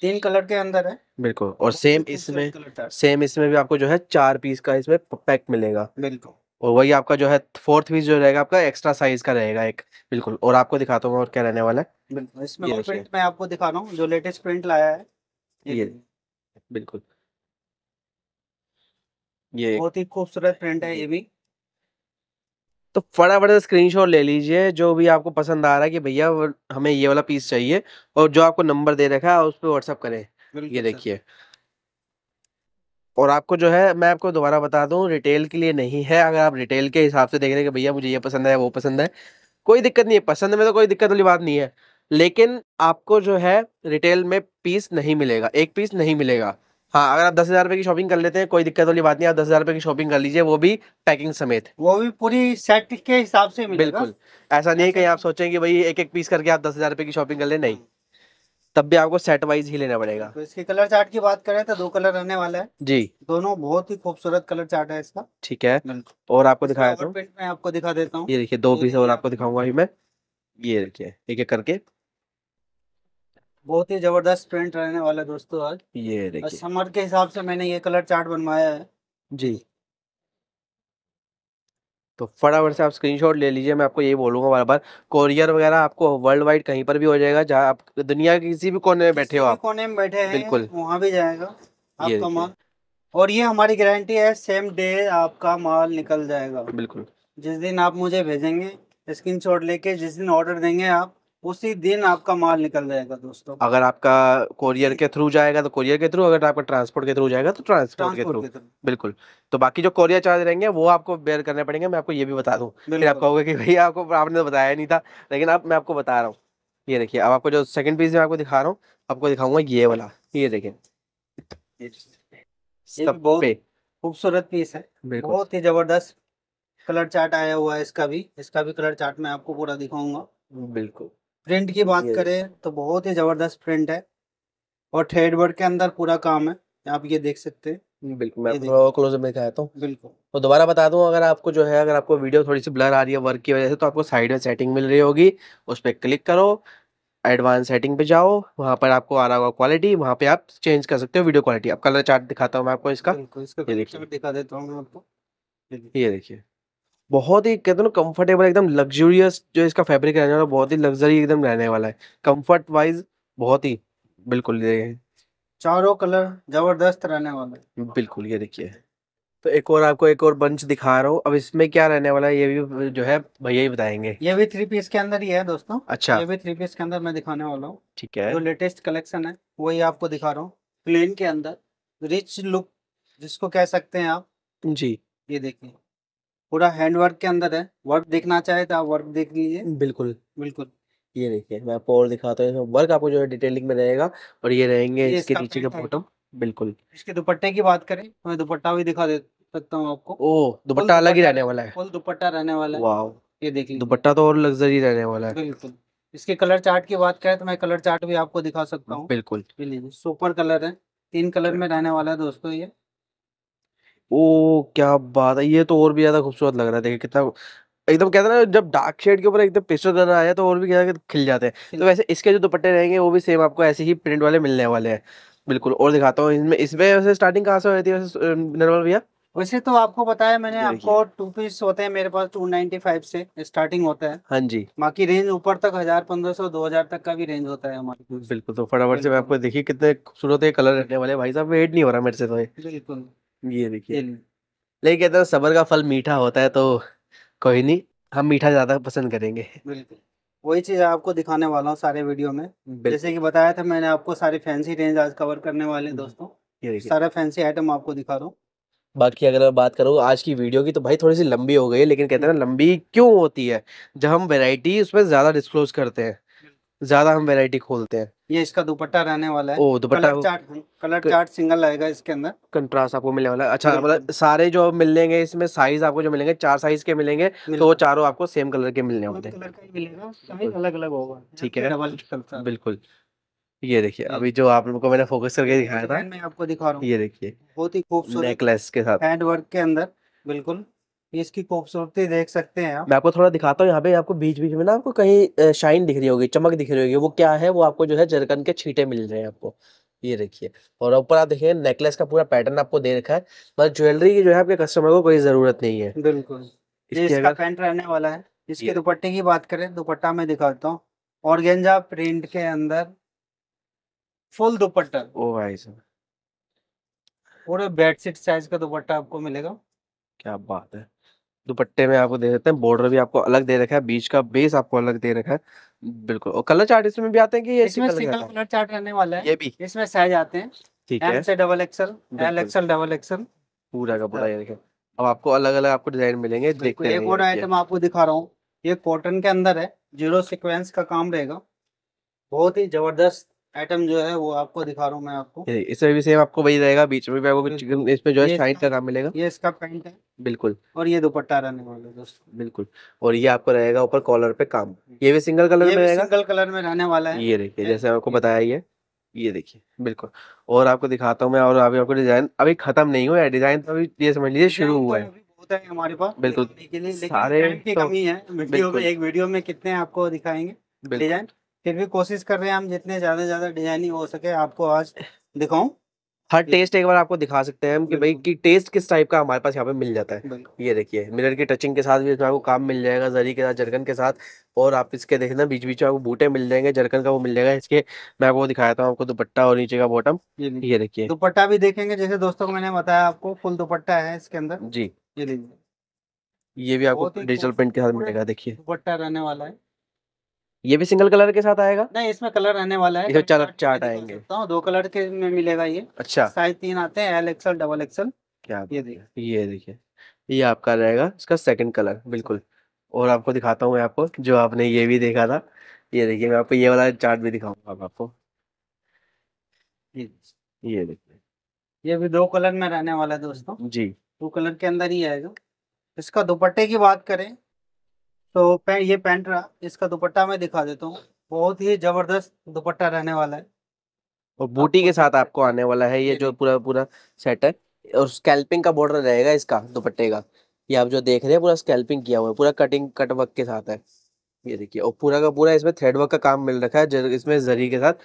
[SPEAKER 2] तीन कलर के अंदर है
[SPEAKER 1] बिल्कुल और सेम इसमें सेम इसमें भी आपको जो है चार पीस का इसमें पैक मिलेगा बिल्कुल और वही आपका जो है फोर्थ पीस जो रहेगा आपका एक्स्ट्रा साइज का रहेगा एक बिल्कुल और आपको दिखाता हूँ और क्या रहने वाला है इसमें प्रिंट
[SPEAKER 2] मैं आपको दिखा रहा हूँ जो लेटेस्ट प्रिंट लाया है
[SPEAKER 1] ये बिल्कुल ये बहुत
[SPEAKER 2] ही खूबसूरत प्रिंट है ये भी
[SPEAKER 1] तो फटाफट से स्क्रीन ले लीजिए जो भी आपको पसंद आ रहा है कि भैया हमें ये वाला पीस चाहिए और जो आपको नंबर दे रखा है उस पर व्हाट्सअप करें ये देखिए और आपको जो है मैं आपको दोबारा बता दूं रिटेल के लिए नहीं है अगर आप रिटेल के हिसाब से देख रहे हैं कि भैया मुझे ये पसंद है वो पसंद है कोई दिक्कत नहीं है पसंद में तो कोई दिक्कत वाली बात नहीं है लेकिन आपको जो है रिटेल में पीस नहीं मिलेगा एक पीस नहीं मिलेगा हाँ अगर आप दस हजार रुपए की शॉपिंग कर लेते हैं कोई दिक्कत वाली बात नहीं आप दस हजार रुपए की शॉपिंग कर लीजिए वो भी पैकिंग समेत वो भी पूरी सेट के हिसाब से मिलेगा बिल्कुल ऐसा नहीं कहीं आप सोचें कि भाई एक एक पीस करके आप दस हजार रुपए की शॉपिंग कर ले नहीं तब भी आपको सेट वाइज ही लेना पड़ेगा
[SPEAKER 2] तो इसके कलर चार्ट की बात करें तो दो कलर रहने वाला है जी दोनों बहुत ही खूबसूरत कलर चार्ट है इसका
[SPEAKER 1] ठीक है और आपको दिखाया था तो।
[SPEAKER 2] आपको दिखा देता हूँ
[SPEAKER 1] ये देखिए दो पीस और आपको दिखाऊंगा मैं ये देखिए एक एक करके
[SPEAKER 2] बहुत ही जबरदस्त प्रिंट रहने वाला दोस्तों आज ये देखिए समर के हिसाब से मैंने ये कलर चार्ट बनवाया है
[SPEAKER 1] जी तो फटाफट से आप स्क्रीनशॉट ले लीजिए मैं आपको यही बोलूंगा बार बार कोरियर वगैरह आपको वर्ल्ड वाइड कहीं पर भी हो जाएगा जहाँ आप दुनिया के किसी भी कोने में बैठे हो आप
[SPEAKER 2] कोने में बैठे हैं बिल्कुल वहाँ भी जाएगा आपका माल और ये हमारी गारंटी है सेम डे आपका माल निकल जाएगा बिल्कुल जिस दिन आप मुझे भेजेंगे स्क्रीन शॉट लेके जिस दिन ऑर्डर देंगे आप उसी दिन आपका माल निकल जाएगा दोस्तों
[SPEAKER 1] अगर आपका कोरियर के थ्रू जाएगा तो कोरियर के थ्रू अगर आपका ट्रांसपोर्ट के थ्रू जाएगा तो ट्रांसपोर्ट के थ्रू बिल्कुल तो बाकी जो कोरियर चार्ज रहेंगे वो आपको बेयर करने पड़ेंगे मैं आपको ये भी बता दूँ फिर आप कहोगे की भैया आपको आपने तो बताया नहीं था लेकिन अब मैं आपको बता रहा हूँ ये देखिए अब आपको जो सेकंड पीस में आपको दिखा रहा हूँ आपको दिखाऊंगा ये वाला ये देखिए बहुत खूबसूरत पीस है बहुत
[SPEAKER 2] ही जबरदस्त कलर चार्ट आया हुआ है इसका भी इसका भी कलर चार्ट मैं आपको पूरा दिखाऊंगा बिल्कुल प्रिंट की बात करें तो बहुत ही जबरदस्त प्रिंट है और थ्रेड वर्क के अंदर पूरा काम है आप ये देख सकते हैं हम्म, बिल्कुल मैं थोड़ा क्लोजअप में
[SPEAKER 1] दिखाता हूँ बिल्कुल तो दोबारा बता दूं अगर आपको जो है अगर आपको वीडियो थोड़ी सी ब्लर आ रही है वर्क की वजह से तो आपको साइड में सेटिंग मिल रही होगी उस पर क्लिक करो एडवांस सेटिंग पे जाओ वहाँ पर आपको आ रहा होगा क्वालिटी वहाँ पे आप चेंज कर सकते हो वीडियो क्वालिटी आप कलर चार्ट दिखाता हूँ मैं आपको इसका इसका दिखा देता हूँ मैं आपको ये देखिए बहुत ही कहते ना कंफर्टेबल एकदम लग्जूरियस जो इसका फैब्रिक रहने वाला बहुत ही लग्जरी एकदम रहने वाला है कंफर्ट वाइज बहुत ही बिल्कुल ये
[SPEAKER 2] चारों कलर जबरदस्त रहने वाला है बिल्कुल ये देखिए
[SPEAKER 1] तो एक और आपको एक और बंच दिखा रहा हूँ अब इसमें क्या रहने वाला है ये भी जो है भैया ही बताएंगे ये भी थ्री पीस के अंदर ही है दोस्तों अच्छा ये भी
[SPEAKER 2] थ्री पीस के अंदर मैं दिखाने वाला हूँ ठीक है जो लेटेस्ट कलेक्शन है वही आपको दिखा रहा हूँ प्लेन के अंदर रिच लुक जिसको कह सकते हैं आप जी ये देखिए पूरा हैंड वर्क के अंदर है वर्क देखना चाहे तो आप वर्क देख
[SPEAKER 1] लीजिए बिल्कुल बिल्कुल ये देखिए मैं आपको और दिखाता हूँ वर्क आपको जो है डिटेलिंग में रहेगा और ये रहेंगे इसके नीचे के फोटो बिल्कुल इसके
[SPEAKER 2] दुपट्टे की बात करें
[SPEAKER 1] मैं दुपट्टा भी दिखा दे
[SPEAKER 2] सकता हूँ आपको
[SPEAKER 1] ओ दुपट्टा अलग ही रहने वाला है
[SPEAKER 2] फुल दुपट्टा रहने वाला है वाह ये देखिए
[SPEAKER 1] दुपट्टा तो और लग्जरी रहने वाला है
[SPEAKER 2] बिल्कुल इसके कलर चार्ट की बात करें तो मैं कलर चार्ट भी आपको दिखा सकता हूँ बिल्कुल सुपर कलर है तीन कलर में रहने वाला है दोस्तों ये
[SPEAKER 1] ओ क्या बात है! ये तो और भी ज़्यादा खूबसूरत लग रहा है देखिए कितना एकदम कहते हैं ना जब डार्क शेड के ऊपर एकदम पेस्टल कलर आया जाए तो और भी क्या खिल जाते हैं। तो वैसे इसके जो दुपट्टे रहेंगे वो भी सेम आपको ऐसे ही प्रिंट वाले मिलने वाले हैं। बिल्कुल और दिखाता हूँ इसमें इसमें वैसे स्टार्टिंग कहाँ से हो जाती है वैसे निर्मल भैया?
[SPEAKER 2] वैसे तो आपको बताया मैंने आपको टू पीस होते हैं मेरे पास टू नाइनटी फाइव से स्टार्टिंग होता है। हाँ जी। बाकी रेंज ऊपर तक हजार पंद्रह सौ दो हजार तक का भी रेंज होता है हमारे
[SPEAKER 1] बिल्कुल, तो फटाफट से मैं आपको देखिए कितने खूबसूरत ये कलर रहने वाले भाई साहब वेट नहीं हो रहा मेरे से तो
[SPEAKER 2] बिल्कुल।
[SPEAKER 1] ये देखिए लेकिन कहते हैं सबर का फल मीठा होता है तो कोई नहीं हम मीठा ज्यादा पसंद करेंगे
[SPEAKER 2] बिल्कुल वही चीज आपको दिखाने वाला हूँ सारे वीडियो में जैसे कि बताया था मैंने आपको सारे फैंसी रेंज आज कवर करने वाले हैं हम्म। दोस्तों सारा फैंसी आइटम आपको दिखा रहा हूँ
[SPEAKER 1] बाकी अगर मैं बात करूँ आज की वीडियो की तो भाई थोड़ी सी लंबी हो गई है लेकिन कहते हैं ना हम्म। लंबी क्यों होती है जब हम वेराइटी उसमें ज़्यादा डिस्क्लोज करते हैं ज़्यादा हम वेराइटी खोलते हैं
[SPEAKER 2] ये इसका दुपट्टा रहने वाला है ओ कलर चार्ट हाँ, कलर क... चार्ट सिंगल आएगा इसके अंदर
[SPEAKER 1] कंट्रास्ट आपको मिलने वाला है अच्छा मतलब सारे जो मिलेंगे इसमें साइज आपको जो मिलेंगे चार साइज के मिलेंगे तो चारों आपको सेम कलर के मिलने वाले हैं अलग अलग होगा ठीक है बिल्कुल ये देखिए अभी जो आप लोगों को मैंने फोकस करके दिखाया था मैं आपको दिखा रहा हूँ ये देखिए बहुत ही खूबसूरत नेकलेस के साथ
[SPEAKER 2] हैंड वर्क के अंदर बिल्कुल इसकी खूबसूरती देख सकते हैं
[SPEAKER 1] मैं आपको थोड़ा दिखाता हूँ यहाँ पे आपको बीच बीच में ना आपको कहीं शाइन दिख रही होगी चमक दिख रही होगी वो क्या है वो आपको जो है जरकन के छीटे मिल रहे हैं आपको ये देखिए और ऊपर आप देखिए नेकलेस का पूरा पैटर्न आपको दे रखा है मतलब ज्वेलरी की जो है आपके कस्टमर को कोई जरूरत नहीं है बिल्कुल इसका रहने वाला है इसके दुपट्टे की बात
[SPEAKER 2] करें दुपट्टा मैं दिखाता हूँ और गेंजा प्रिंट के अंदर फुल दुपट्टा
[SPEAKER 1] ओ भाई साहब
[SPEAKER 2] पूरे बेडशीट साइज का दुपट्टा आपको मिलेगा
[SPEAKER 1] क्या बात है दुपट्टे में आपको दे देते हैं बॉर्डर भी आपको अलग दे रखा है बीच का बेस आपको अलग दे रखा है बिल्कुल और कलर चार्ट इसमें भी आते हैं कि ये इसमें सिंगल
[SPEAKER 2] कलर चार्ट रहने वाला है ये भी इसमें साइज आते हैं ठीक है से double XL L XL
[SPEAKER 1] double XL पूरा का पूरा हाँ। ये देखें अब आपको अलग अलग आपको डिजाइन मिलेंगे एक और आइटम
[SPEAKER 2] आपको दिखा रहा हूँ ये कॉटन के अंदर है जीरो सिक्वेंस का काम रहेगा बहुत ही जबरदस्त आइटम जो है वो आपको दिखा रहा हूँ मैं आपको
[SPEAKER 1] इसमें भी सेम आपको वही रहेगा बीच में भी आपको चिकन इसमें जो है शाइन का काम मिलेगा ये इसका पैंट है बिल्कुल
[SPEAKER 2] और ये दुपट्टा रहने वाला है दोस्तों
[SPEAKER 1] बिल्कुल और ये आपको रहेगा ऊपर कॉलर पे काम ये भी सिंगल कलर में रहेगा सिंगल
[SPEAKER 2] कलर में रहने वाला है ये
[SPEAKER 1] देखिए जैसे आपको बताया ये ये देखिए बिल्कुल और आपको दिखाता हूँ मैं और अभी आपको डिजाइन अभी खत्म नहीं हुआ है डिजाइन तो अभी ये समझ लीजिए शुरू हुआ तो
[SPEAKER 2] है है हमारे पास बिल्कुल सारे तो कमी है एक वीडियो में कितने आपको दिखाएंगे डिजाइन फिर भी कोशिश कर रहे हैं हम जितने ज्यादा ज्यादा डिजाइनिंग हो सके
[SPEAKER 1] आपको आज दिखाऊं हर टेस्ट एक बार आपको दिखा सकते हैं हम कि भाई कि टेस्ट किस टाइप का हमारे पास यहाँ पे मिल जाता है ये देखिए मिरर की टचिंग के साथ भी इसमें आपको काम मिल जाएगा जरी के साथ जरकन के साथ और आप इसके देखना बीच बीच में आपको बूटे मिल जाएंगे जरकन का वो मिल जाएगा इसके मैं आपको दिखाया था आपको दुपट्टा और नीचे का बॉटम ये देखिए
[SPEAKER 2] दुपट्टा भी देखेंगे जैसे दोस्तों को मैंने बताया आपको फुल दुपट्टा है इसके
[SPEAKER 1] अंदर जी ये ये भी आपको डिजिटल प्रिंट के साथ मिलेगा देखिए
[SPEAKER 2] दुपट्टा रहने वाला है
[SPEAKER 1] ये भी सिंगल कलर के साथ आएगा
[SPEAKER 2] नहीं इसमें कलर रहने वाला है
[SPEAKER 1] चार चार्ट आएंगे
[SPEAKER 2] दो कलर के में मिलेगा ये अच्छा साइज तीन आते हैं एल एक्सएल डबल एक्सएल क्या ये देखिए
[SPEAKER 1] ये देखिए ये आपका रहेगा इसका सेकंड कलर बिल्कुल और आपको दिखाता हूँ मैं आपको जो आपने ये भी देखा था ये देखिए मैं आपको ये वाला चार्ट भी दिखाऊंगा आपको
[SPEAKER 2] ये देखिए ये भी दो कलर में रहने वाला है दोस्तों जी दो कलर के अंदर ही आएगा इसका दुपट्टे की बात करें तो पैंट ये पैंट रहा इसका दुपट्टा मैं दिखा देता हूँ बहुत ही जबरदस्त दुपट्टा रहने वाला है
[SPEAKER 1] और बूटी के साथ आपको आने वाला है ये जो पूरा पूरा सेट है और स्कैल्पिंग का बॉर्डर रहेगा इसका दुपट्टे का ये आप जो देख रहे हैं पूरा स्कैल्पिंग किया हुआ है पूरा कटिंग कट वर्क के साथ है ये देखिए और पूरा का पूरा इसमें थ्रेड वर्क का काम मिल रखा है इसमें जरी के साथ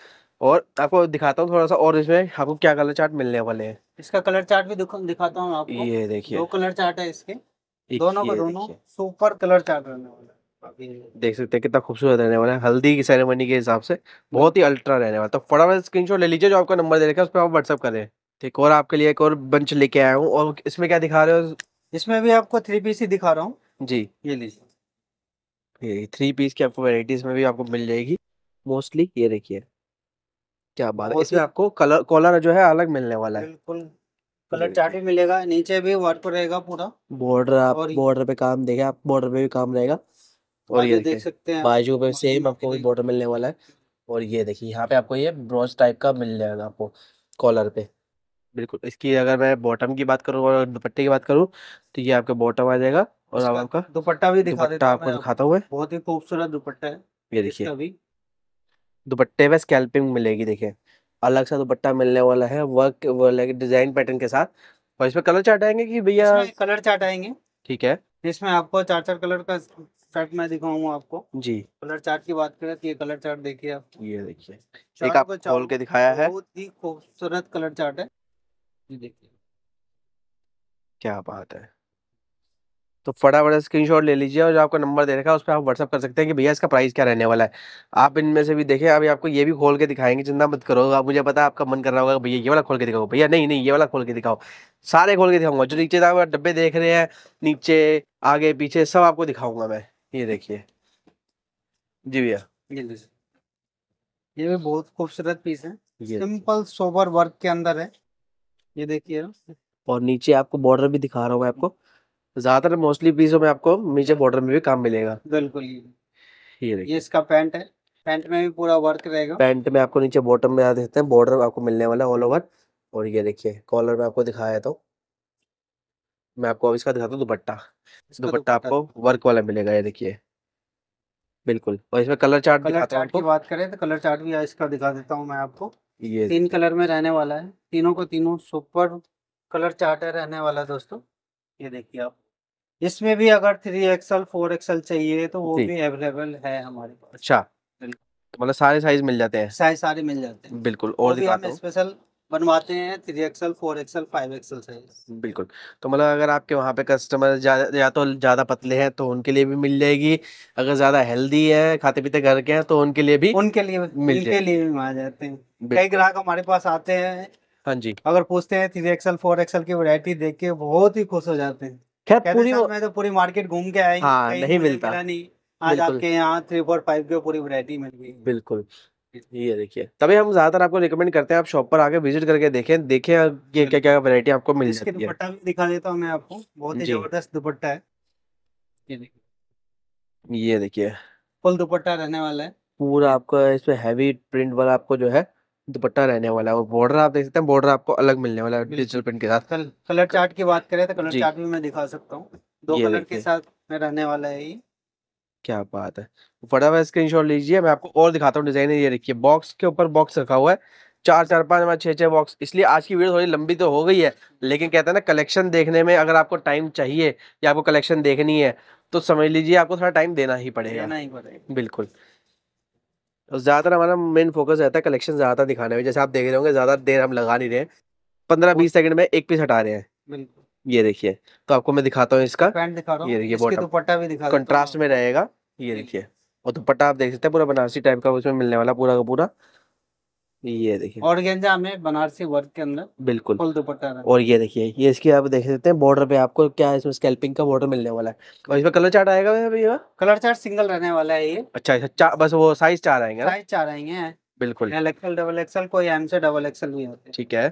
[SPEAKER 1] और आपको दिखाता हूँ थोड़ा सा और इसमें आपको क्या कलर चार्ट मिलने वाले हैं
[SPEAKER 2] इसका कलर चार्ट भी दिखाता हूँ आप ये देखिए दो कलर चार्ट है इसके
[SPEAKER 1] दोनों का दोनों
[SPEAKER 2] सुपर कलर चार्ट रहने वाला है
[SPEAKER 1] देख सकते हैं कितना खूबसूरत रहने वाला है हल्दी की सेरेमनी के हिसाब से बहुत ही अल्ट्रा रहने वाला तो फटाफट स्क्रीनशॉट ले लीजिए जो आपका नंबर दे रखा है उस पर आप व्हाट्सअप करें ठीक और आपके लिए एक और बंच लेके आया हूँ और इसमें क्या दिखा रहे हो इसमें भी आपको थ्री पीस ही दिखा रहा हूँ जी ये लीजिए ये थ्री पीस की आपको वेराइटी इसमें भी आपको मिल जाएगी मोस्टली ये देखिए क्या बात है इसमें आपको कलर कॉलर जो है अलग मिलने वाला है
[SPEAKER 2] बिल्कुल कलर चार्ट भी मिलेगा नीचे भी वर्क
[SPEAKER 1] रहेगा पूरा बॉर्डर आप बॉर्डर पे काम देखें आप बॉर्डर पे भी काम रहेगा और ये देख सकते हैं बाजू पे सेम आपको बॉर्डर मिलने वाला है और ये देखिए यहाँ पे आपको ये ब्रॉज टाइप का मिल जाएगा आपको कॉलर पे बिल्कुल इसकी अगर मैं बॉटम की बात करूँ और दुपट्टे की बात करूँ तो ये आपका बॉटम आ जाएगा और अब
[SPEAKER 2] आपका दुपट्टा भी दिखा देता आपको दिखाता हूँ बहुत ही खूबसूरत दुपट्टा है
[SPEAKER 1] ये देखिए दुपट्टे में स्कैल्पिंग मिलेगी देखिये अलग सा दुपट्टा मिलने वाला है वर्क लाइक डिजाइन पैटर्न के साथ और इसमें कलर चार्ट आएंगे कि भैया
[SPEAKER 2] कलर चार्ट आएंगे ठीक है इसमें आपको चार चार कलर का चार्ट मैं दिखाऊंगा आपको जी कलर चार्ट की बात करें तो ये कलर चार्ट देखिए आप
[SPEAKER 1] ये देखिए एक आपको खोल के दिखाया है बहुत
[SPEAKER 2] ही खूबसूरत कलर चार्ट है ये देखिए
[SPEAKER 1] क्या बात है तो फटाफट स्क्रीनशॉट ले लीजिए और जो आपका नंबर दे रखा है उस पर आप व्हाट्सअप कर सकते हैं कि भैया इसका प्राइस क्या रहने वाला है आप इनमें से भी देखें अभी आपको ये भी खोल के दिखाएंगे चिंता मत करो आप मुझे पता आपका मन कर रहा होगा भैया ये वाला खोल के दिखाओ भैया नहीं नहीं ये वाला खोल के दिखाओ सारे खोल के दिखाऊंगा जो नीचे डब्बे देख रहे हैं नीचे आगे पीछे सब आपको दिखाऊंगा मैं ये देखिए जी भैया ये भी बहुत खूबसूरत पीस है
[SPEAKER 2] सिंपल सोबर वर्क के अंदर है ये देखिए
[SPEAKER 1] और नीचे आपको बॉर्डर भी दिखा रहा हूँ मैं आपको ज्यादातर मोस्टली पीसों में आपको नीचे बॉर्डर में भी काम मिलेगा बिल्कुल ये
[SPEAKER 2] देखिए इसका पैंट है पैंट में भी पूरा वर्क रहेगा
[SPEAKER 1] पैंट में आपको नीचे बॉटम में देखते हैं बॉर्डर आपको मिलने वाला ऑल ओवर और ये देखिए कॉलर में आपको दिखाया तो मैं आपको अब इसका दिखाता हूँ दुपट्टा दुपट्टा आपको वर्क वाला मिलेगा ये देखिए बिल्कुल और इसमें कलर चार्ट कलर चार्ट की
[SPEAKER 2] बात करें तो कलर चार्ट भी इसका दिखा देता हूँ मैं आपको ये तीन कलर में रहने वाला है तीनों को तीनों सुपर कलर चार्ट है रहने वाला दोस्तों ये देखिए आप इसमें भी अगर थ्री एक्सएल फोर एक्सएल चाहिए तो वो भी अवेलेबल है हमारे पास अच्छा तो
[SPEAKER 1] मतलब सारे साइज मिल जाते हैं साइज सारे मिल जाते हैं बिल्कुल और भी हम
[SPEAKER 2] स्पेशल बनवाते हैं three XL four XL five XL size
[SPEAKER 1] बिल्कुल तो मतलब अगर आपके वहाँ पे कस्टमर ज्यादा या तो ज़्यादा पतले हैं तो उनके लिए भी मिल जाएगी अगर ज़्यादा हेल्दी है खाते पीते घर के हैं तो उनके लिए भी उनके लिए मिल उनके
[SPEAKER 2] लिए भी आ जाते हैं कई ग्राहक हमारे पास आते हैं हाँ जी अगर पूछते हैं थ्री एक्सएल फोर एक्सएल की वरायटी देख के बहुत ही खुश हो
[SPEAKER 1] जाते हैं खैर पूरी वो...
[SPEAKER 2] मैं तो पूरी मार्केट घूम के आई हाँ नहीं मिलता नहीं
[SPEAKER 1] आज आपके यहाँ
[SPEAKER 2] थ्री फोर फाइव की पूरी वरायटी मिल गई बिल्कुल ये देखिए
[SPEAKER 1] तभी हम ज्यादातर आपको रिकमेंड करते हैं आप शॉप पर आके विजिट करके देखें देखें ये क्या क्या वैरायटी आपको मिल सकती है दुपट्टा
[SPEAKER 2] भी दिखा देता हूँ मैं आपको बहुत ही जबरदस्त दुपट्टा है ये देखिए ये देखिए फुल दुपट्टा रहने वाला है
[SPEAKER 1] पूरा आपका इसमें हैवी प्रिंट वाला आपको जो है दुपट्टा रहने वाला है और बॉर्डर आप देख सकते हैं बॉर्डर आपको अलग मिलने वाला है डिजिटल प्रिंट के साथ कल,
[SPEAKER 2] कलर चार्ट तो की बात करें तो कलर चार्ट भी मैं दिखा सकता हूँ दो कलर के साथ में रहने वाला है ये
[SPEAKER 1] क्या बात है फटाफट स्क्रीन शॉट लीजिए मैं आपको और दिखाता हूँ डिजाइन ये देखिए बॉक्स के ऊपर बॉक्स रखा हुआ है चार चार पांच पाँच छः छः बॉक्स इसलिए आज की वीडियो थोड़ी लंबी तो हो गई है लेकिन कहते हैं ना कलेक्शन देखने में अगर आपको टाइम चाहिए या आपको कलेक्शन देखनी है तो समझ लीजिए आपको थोड़ा टाइम देना ही पड़ेगा देना ही पड़ेगा बिल्कुल ज़्यादातर हमारा मेन फोकस रहता है कलेक्शन ज़्यादा दिखाने में जैसे आप देख रहे होंगे ज़्यादा देर हम लगा नहीं रहे पंद्रह बीस सेकंड में एक पीस हटा रहे हैं ये देखिए तो आपको मैं दिखाता हूँ इसका ये देखिए दुपट्टा
[SPEAKER 2] भी दिखा कंट्रास्ट में रहेगा ये देखिए
[SPEAKER 1] और दुपट्टा आप देख सकते हैं पूरा बनारसी टाइप का उसमें मिलने वाला पूरा का पूरा ये देखिए और
[SPEAKER 2] गेंजा हमें बनारसी वर्क के अंदर बिल्कुल फुल दुपट्टा रहा और
[SPEAKER 1] ये देखिए ये इसकी आप देख सकते हैं बॉर्डर पे आपको क्या इसमें स्कैल्पिंग का बॉर्डर मिलने वाला है और इसमें कलर चार्ट आएगा भैया
[SPEAKER 2] कलर चार्ट सिंगल रहने वाला है ये
[SPEAKER 1] अच्छा अच्छा बस वो साइज चार आएंगे साइज
[SPEAKER 2] चार आएंगे बिल्कुल एल एक्सएल डबल एक्सएल कोई एम से डबल एक्सएल भी होते
[SPEAKER 1] ठीक है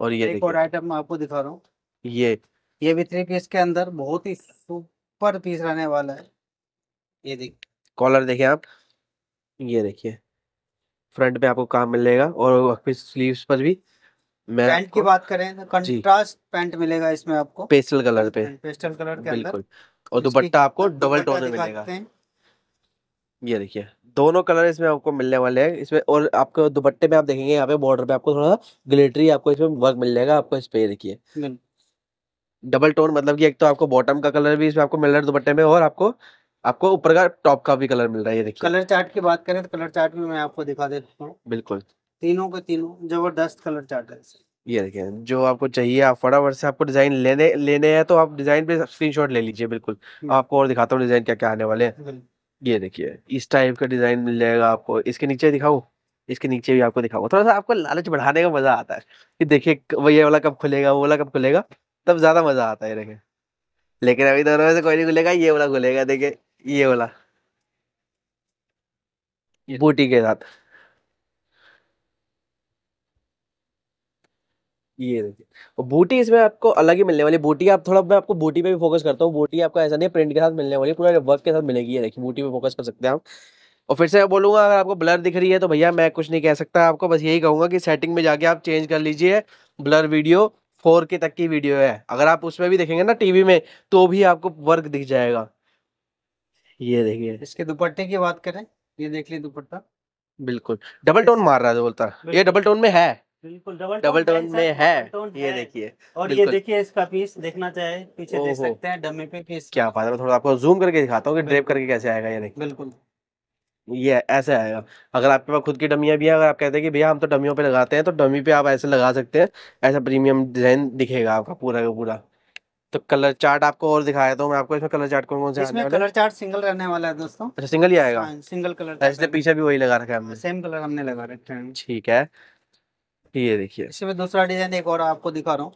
[SPEAKER 1] और ये एक और
[SPEAKER 2] आइटम आपको दिखा रहा हूँ
[SPEAKER 1] ये ये भी थ्री
[SPEAKER 2] पीस के अंदर बहुत ही सुपर पीस रहने वाला है ये देखिए
[SPEAKER 1] कॉलर देखिए आप ये देखिए फ्रंट पे आपको काम मिलेगा और फिर स्लीव्स पर भी मैं पैंट की बात करें तो
[SPEAKER 2] कंट्रास्ट पैंट मिलेगा इसमें आपको
[SPEAKER 1] पेस्टल कलर पे पेस्टल कलर के बिल्कुल और दुपट्टा आपको डबल टोन में मिलेगा ये देखिए दोनों कलर इसमें आपको मिलने वाले हैं इसमें और आपको दुपट्टे में आप देखेंगे यहाँ पे बॉर्डर पे आपको थोड़ा ग्लिटरी आपको इसमें वर्क मिल जाएगा आपको इस पे देखिए डबल टोन मतलब कि एक तो आपको बॉटम का कलर भी इसमें आपको मिल रहा है दुपट्टे में और आपको आपको ऊपर का टॉप का भी कलर मिल रहा है ये देखिए कलर
[SPEAKER 2] चार्ट की बात करें तो कलर चार्ट भी मैं आपको दिखा देता हूँ बिल्कुल तीनों के तीनों जबरदस्त कलर चार्ट है
[SPEAKER 1] ये देखिए जो आपको चाहिए आप फटाफट से आपको डिजाइन लेने लेने हैं तो आप डिजाइन पे स्क्रीनशॉट ले लीजिए बिल्कुल हम्म। आपको और दिखाता हूँ डिजाइन क्या क्या आने वाले हैं ये देखिए इस टाइप का डिजाइन मिल जाएगा आपको इसके नीचे दिखाऊँ इसके नीचे भी आपको दिखाऊंगा थोड़ा सा आपको लालच बढ़ाने का मजा आता है कि देखिए वही वाला कब खुलेगा वो वाला कब खुलेगा तब ज्यादा मजा आता है देखे लेकिन अभी दोनों में से कोई नहीं खुलेगा ये वाला खुलेगा देखिये ये वाला तो- बूटी के साथ ये देखिए और बूटी इसमें आपको अलग ही मिलने वाली बूटी आप थोड़ा मैं आपको बूटी पे भी फोकस करता हूँ बूटी आपको ऐसा नहीं प्रिंट के साथ मिलने वाली पूरा वर्क के साथ मिलेगी ये देखिए बूटी पे फोकस कर सकते हैं आप और फिर से मैं बोलूंगा अगर आपको ब्लर दिख रही है तो भैया मैं कुछ नहीं कह सकता आपको बस यही कहूंगा कि सेटिंग में जाके आप चेंज कर लीजिए ब्लर वीडियो फोर के तक की वीडियो है अगर आप उसमें भी देखेंगे ना टीवी में तो भी आपको वर्क दिख जाएगा ये देखिए इसके दुपट्टे की
[SPEAKER 2] बात करें ये देख ली दुपट्टा
[SPEAKER 1] बिल्कुल डबल टोन मार रहा है बोलता ये डबल टोन में है
[SPEAKER 2] बिल्कुल डबल डबल टोन में है ये देखिए और ये देखिए इसका पीस देखना चाहे पीछे देख सकते हैं डमे पे पीस
[SPEAKER 1] क्या फायदा है थोड़ा आपको जूम करके दिखाता हूँ कि ड्रेप करके कैसे आएगा ये देखिए बिल्कुल ये ऐसे आएगा अगर आपके पास खुद की डमियाँ भी है अगर आप कहते हैं कि भैया हम तो डमियों पे लगाते हैं तो डमी पे आप ऐसे लगा सकते हैं ऐसा प्रीमियम डिजाइन दिखेगा आपका पूरा का पूरा तो कलर चार्ट आपको और दिखाया तो मैं आपको इसमें कलर चार्ट कौन कौन से इसमें कलर
[SPEAKER 2] चार्ट सिंगल रहने वाला है दोस्तों अच्छा
[SPEAKER 1] सिंगल ही आएगा हाँ,
[SPEAKER 2] सिंगल कलर ऐसे अच्छा,
[SPEAKER 1] पीछे भी वही लगा रखा है सेम
[SPEAKER 2] कलर हमने लगा रखे हैं
[SPEAKER 1] ठीक है ये देखिए
[SPEAKER 2] इसमें दूसरा डिजाइन एक और आपको दिखा रहा हूँ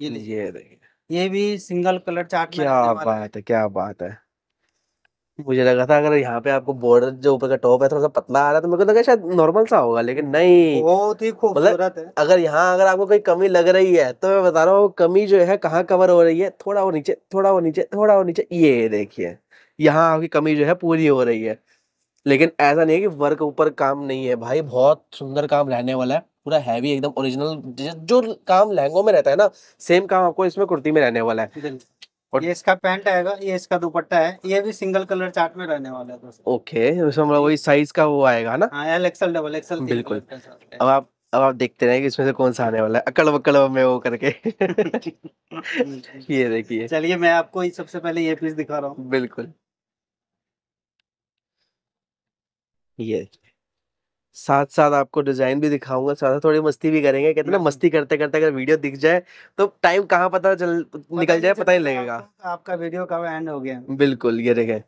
[SPEAKER 1] ये देखिए ये भी सिंगल कलर चार्ट क्या बात है क्या बात है मुझे लगा था अगर यहाँ पे आपको बॉर्डर जो ऊपर का टॉप है थोड़ा सा पतला आ रहा है तो मेरे को लगा शायद नॉर्मल सा होगा लेकिन नहीं बहुत ही मतलब खूबसूरत है अगर यहाँ अगर आपको कोई कमी लग रही है तो मैं बता रहा हूँ कमी जो है कहाँ कवर हो रही है थोड़ा वो नीचे थोड़ा वो नीचे थोड़ा वो नीचे ये देखिए यहाँ आपकी कमी जो है पूरी हो रही है लेकिन ऐसा नहीं है कि वर्क ऊपर काम नहीं है भाई बहुत सुंदर काम रहने वाला है पूरा हैवी एकदम ओरिजिनल जो काम लहंगों में रहता है ना सेम काम आपको इसमें कुर्ती में रहने वाला है और
[SPEAKER 2] ये इसका पैंट आएगा ये इसका दुपट्टा है ये भी सिंगल कलर चार्ट में रहने वाला है दोस्तों
[SPEAKER 1] ओके मतलब वही साइज का वो आएगा ना एल एक्सएल डबल एक्सएल बिल्कुल अब आप अब आप देखते रहे इसमें से कौन सा आने वाला है अकड़ बकड़ में वो करके [LAUGHS] ये देखिए चलिए मैं आपको सबसे पहले ये पीस दिखा रहा हूँ बिल्कुल ये साथ साथ आपको डिजाइन भी दिखाऊंगा साथ साथ थोड़ी मस्ती भी करेंगे कहते ना मस्ती करते करते अगर वीडियो दिख जाए तो टाइम कहाँ पता चल निकल जाए पता ही लगेगा आपका, वीडियो कब एंड हो गया बिल्कुल ये देखे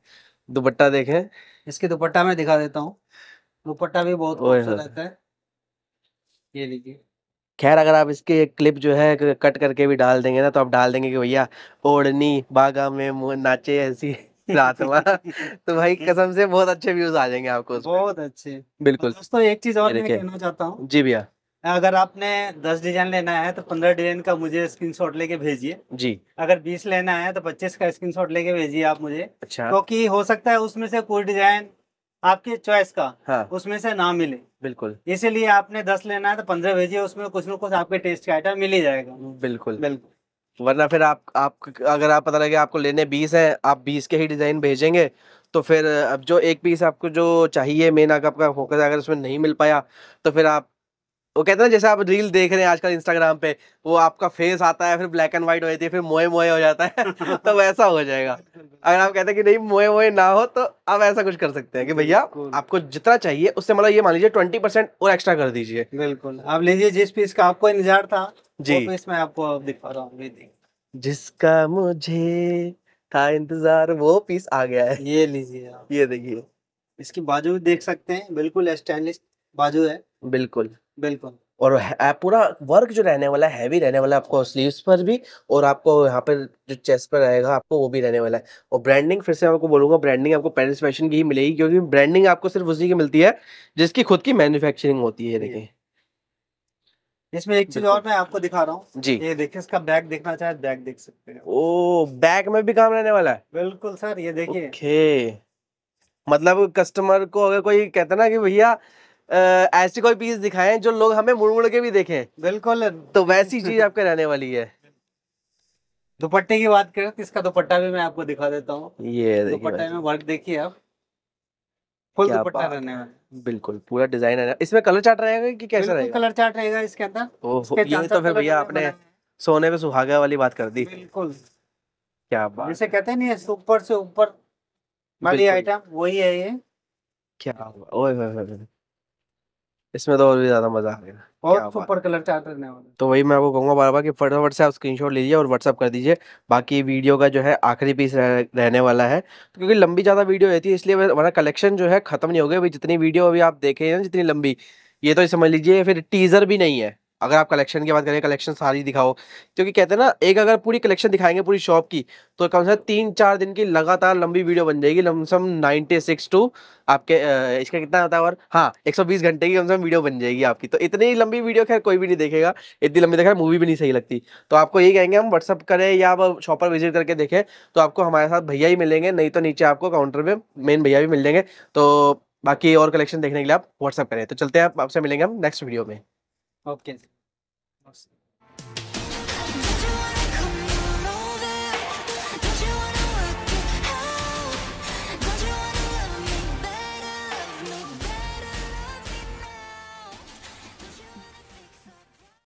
[SPEAKER 1] दुपट्टा देखे इसके
[SPEAKER 2] दुपट्टा में दिखा देता हूँ दुपट्टा भी बहुत खूबसूरत है ये देखिए
[SPEAKER 1] खैर अगर आप इसके क्लिप जो है कट करके भी डाल देंगे ना तो आप डाल देंगे कि भैया ओढ़नी बागा में नाचे ऐसी रात हमारा [LAUGHS] तो भाई कसम से बहुत अच्छे व्यूज आ जाएंगे आपको बहुत अच्छे बिल्कुल तो दोस्तों एक चीज और कहना चाहता हूँ जी भैया अगर
[SPEAKER 2] आपने दस डिजाइन लेना है तो पंद्रह डिजाइन का मुझे स्क्रीनशॉट लेके भेजिए जी अगर बीस लेना है तो पच्चीस का स्क्रीनशॉट लेके भेजिए आप मुझे
[SPEAKER 1] अच्छा क्योंकि
[SPEAKER 2] तो हो सकता है उसमें से कोई डिजाइन आपके चॉइस का हाँ। उसमें से ना मिले बिल्कुल इसीलिए आपने दस लेना है तो पंद्रह भेजिए
[SPEAKER 1] उसमें कुछ ना कुछ आपके टेस्ट का आइटम मिल ही जाएगा बिल्कुल बिल्कुल वरना फिर आप आप अगर आप पता लगे आपको लेने बीस हैं आप बीस के ही डिज़ाइन भेजेंगे तो फिर अब जो एक पीस आपको जो चाहिए मेन अगर आपका फोकस अगर उसमें नहीं मिल पाया तो फिर आप वो कहते हैं ना जैसे आप रील देख रहे हैं आजकल इंस्टाग्राम पे वो आपका फेस आता है फिर ब्लैक एंड व्हाइट हो जाती है फिर मोए मोए हो जाता है [LAUGHS] तो वैसा हो जाएगा अगर आप कहते हैं कि नहीं मोए मोए ना हो तो आप ऐसा कुछ कर सकते हैं कि भैया आपको जितना चाहिए उससे मतलब ये मान लीजिए ट्वेंटी परसेंट और एक्स्ट्रा कर दीजिए बिल्कुल आप लीजिए जिस पीस का आपको इंतजार था जी पीस आपको दिखा रहा हूँ जिसका मुझे था इंतजार वो पीस आ गया है ये लीजिए ये देखिए
[SPEAKER 2] इसकी बाजू देख सकते हैं बिल्कुल स्टाइलिश बाजू है बिल्कुल बिल्कुल
[SPEAKER 1] और पूरा वर्क जो रहने वाला है हैवी रहने वाला है आपको स्लीव्स पर भी और आपको यहाँ पर जो चेस्ट पर रहेगा आपको वो भी रहने वाला है और ब्रांडिंग फिर से आपको बोलूंगा ब्रांडिंग आपको पेरिस फैशन की ही मिलेगी क्योंकि ब्रांडिंग आपको सिर्फ उसी की मिलती है जिसकी खुद की मैन्युफैक्चरिंग होती है देखिए
[SPEAKER 2] इसमें एक चीज और मैं आपको दिखा रहा हूँ जी ये देखिए इसका बैग देखना चाहे बैग तो देख सकते हैं
[SPEAKER 1] ओ बैग में भी काम रहने वाला है बिल्कुल सर ये देखिए मतलब कस्टमर को अगर कोई कहता ना कि भैया ऐसी कोई पीस दिखाएं जो लोग हमें मुड़ मुड़ के भी देखें बिल्कुल तो वैसी चीज आपके रहने वाली है दुपट्टे की बात
[SPEAKER 2] करें तो इसका दुपट्टा भी मैं आपको दिखा देता हूँ ये दुपट्टे में वर्क देखिए आप फुल दुपट्टा रहने वाला
[SPEAKER 1] बिल्कुल पूरा डिजाइन है इसमें कलर चार्ट रहेगा कि कैसा रहेगा
[SPEAKER 2] कलर चार्ट रहेगा इसके
[SPEAKER 1] अंदर ये तो फिर भैया आपने सोने पे सुहागा वाली बात कर दी बिल्कुल क्या बात जैसे
[SPEAKER 2] कहते हैं नहीं ऊपर से ऊपर वाली आइटम वही है ये
[SPEAKER 1] क्या ओए इसमें तो और भी ज्यादा मजा आ गया
[SPEAKER 2] बहुत सुपर कलर चार्ट रहने वाले
[SPEAKER 1] तो वही मैं आपको कहूंगा बार बार की फटाफट से आप स्क्रीनशॉट लीजिए और व्हाट्सअप कर दीजिए बाकी वीडियो का जो है आखिरी पीस रह, रहने वाला है तो क्योंकि लंबी ज़्यादा वीडियो रहती है इसलिए हमारा कलेक्शन जो है खत्म नहीं हो गया जितनी वीडियो अभी आप देखे हैं जितनी लंबी ये तो समझ लीजिए फिर टीज़र भी नहीं है अगर आप कलेक्शन की बात करें कलेक्शन सारी दिखाओ क्योंकि कहते हैं ना एक अगर पूरी कलेक्शन दिखाएंगे पूरी शॉप की तो कम से कम तीन चार दिन की लगातार लंबी वीडियो बन जाएगी लमसम नाइनटी सिक्स टू आपके इसका कितना होता है और हाँ एक सौ बीस घंटे की कम से कम वीडियो बन जाएगी आपकी तो इतनी लंबी वीडियो खैर कोई भी नहीं देखेगा इतनी लंबी देखा मूवी भी नहीं सही लगती तो आपको यही कहेंगे हम व्हाट्सअप करें या आप शॉप पर विजिट करके देखें तो आपको हमारे साथ भैया ही मिलेंगे नहीं तो नीचे आपको काउंटर में मेन भैया भी मिल जाएंगे तो बाकी और कलेक्शन देखने के लिए आप व्हाट्सअप करें तो चलते हैं आपसे मिलेंगे हम नेक्स्ट वीडियो में
[SPEAKER 2] Okay.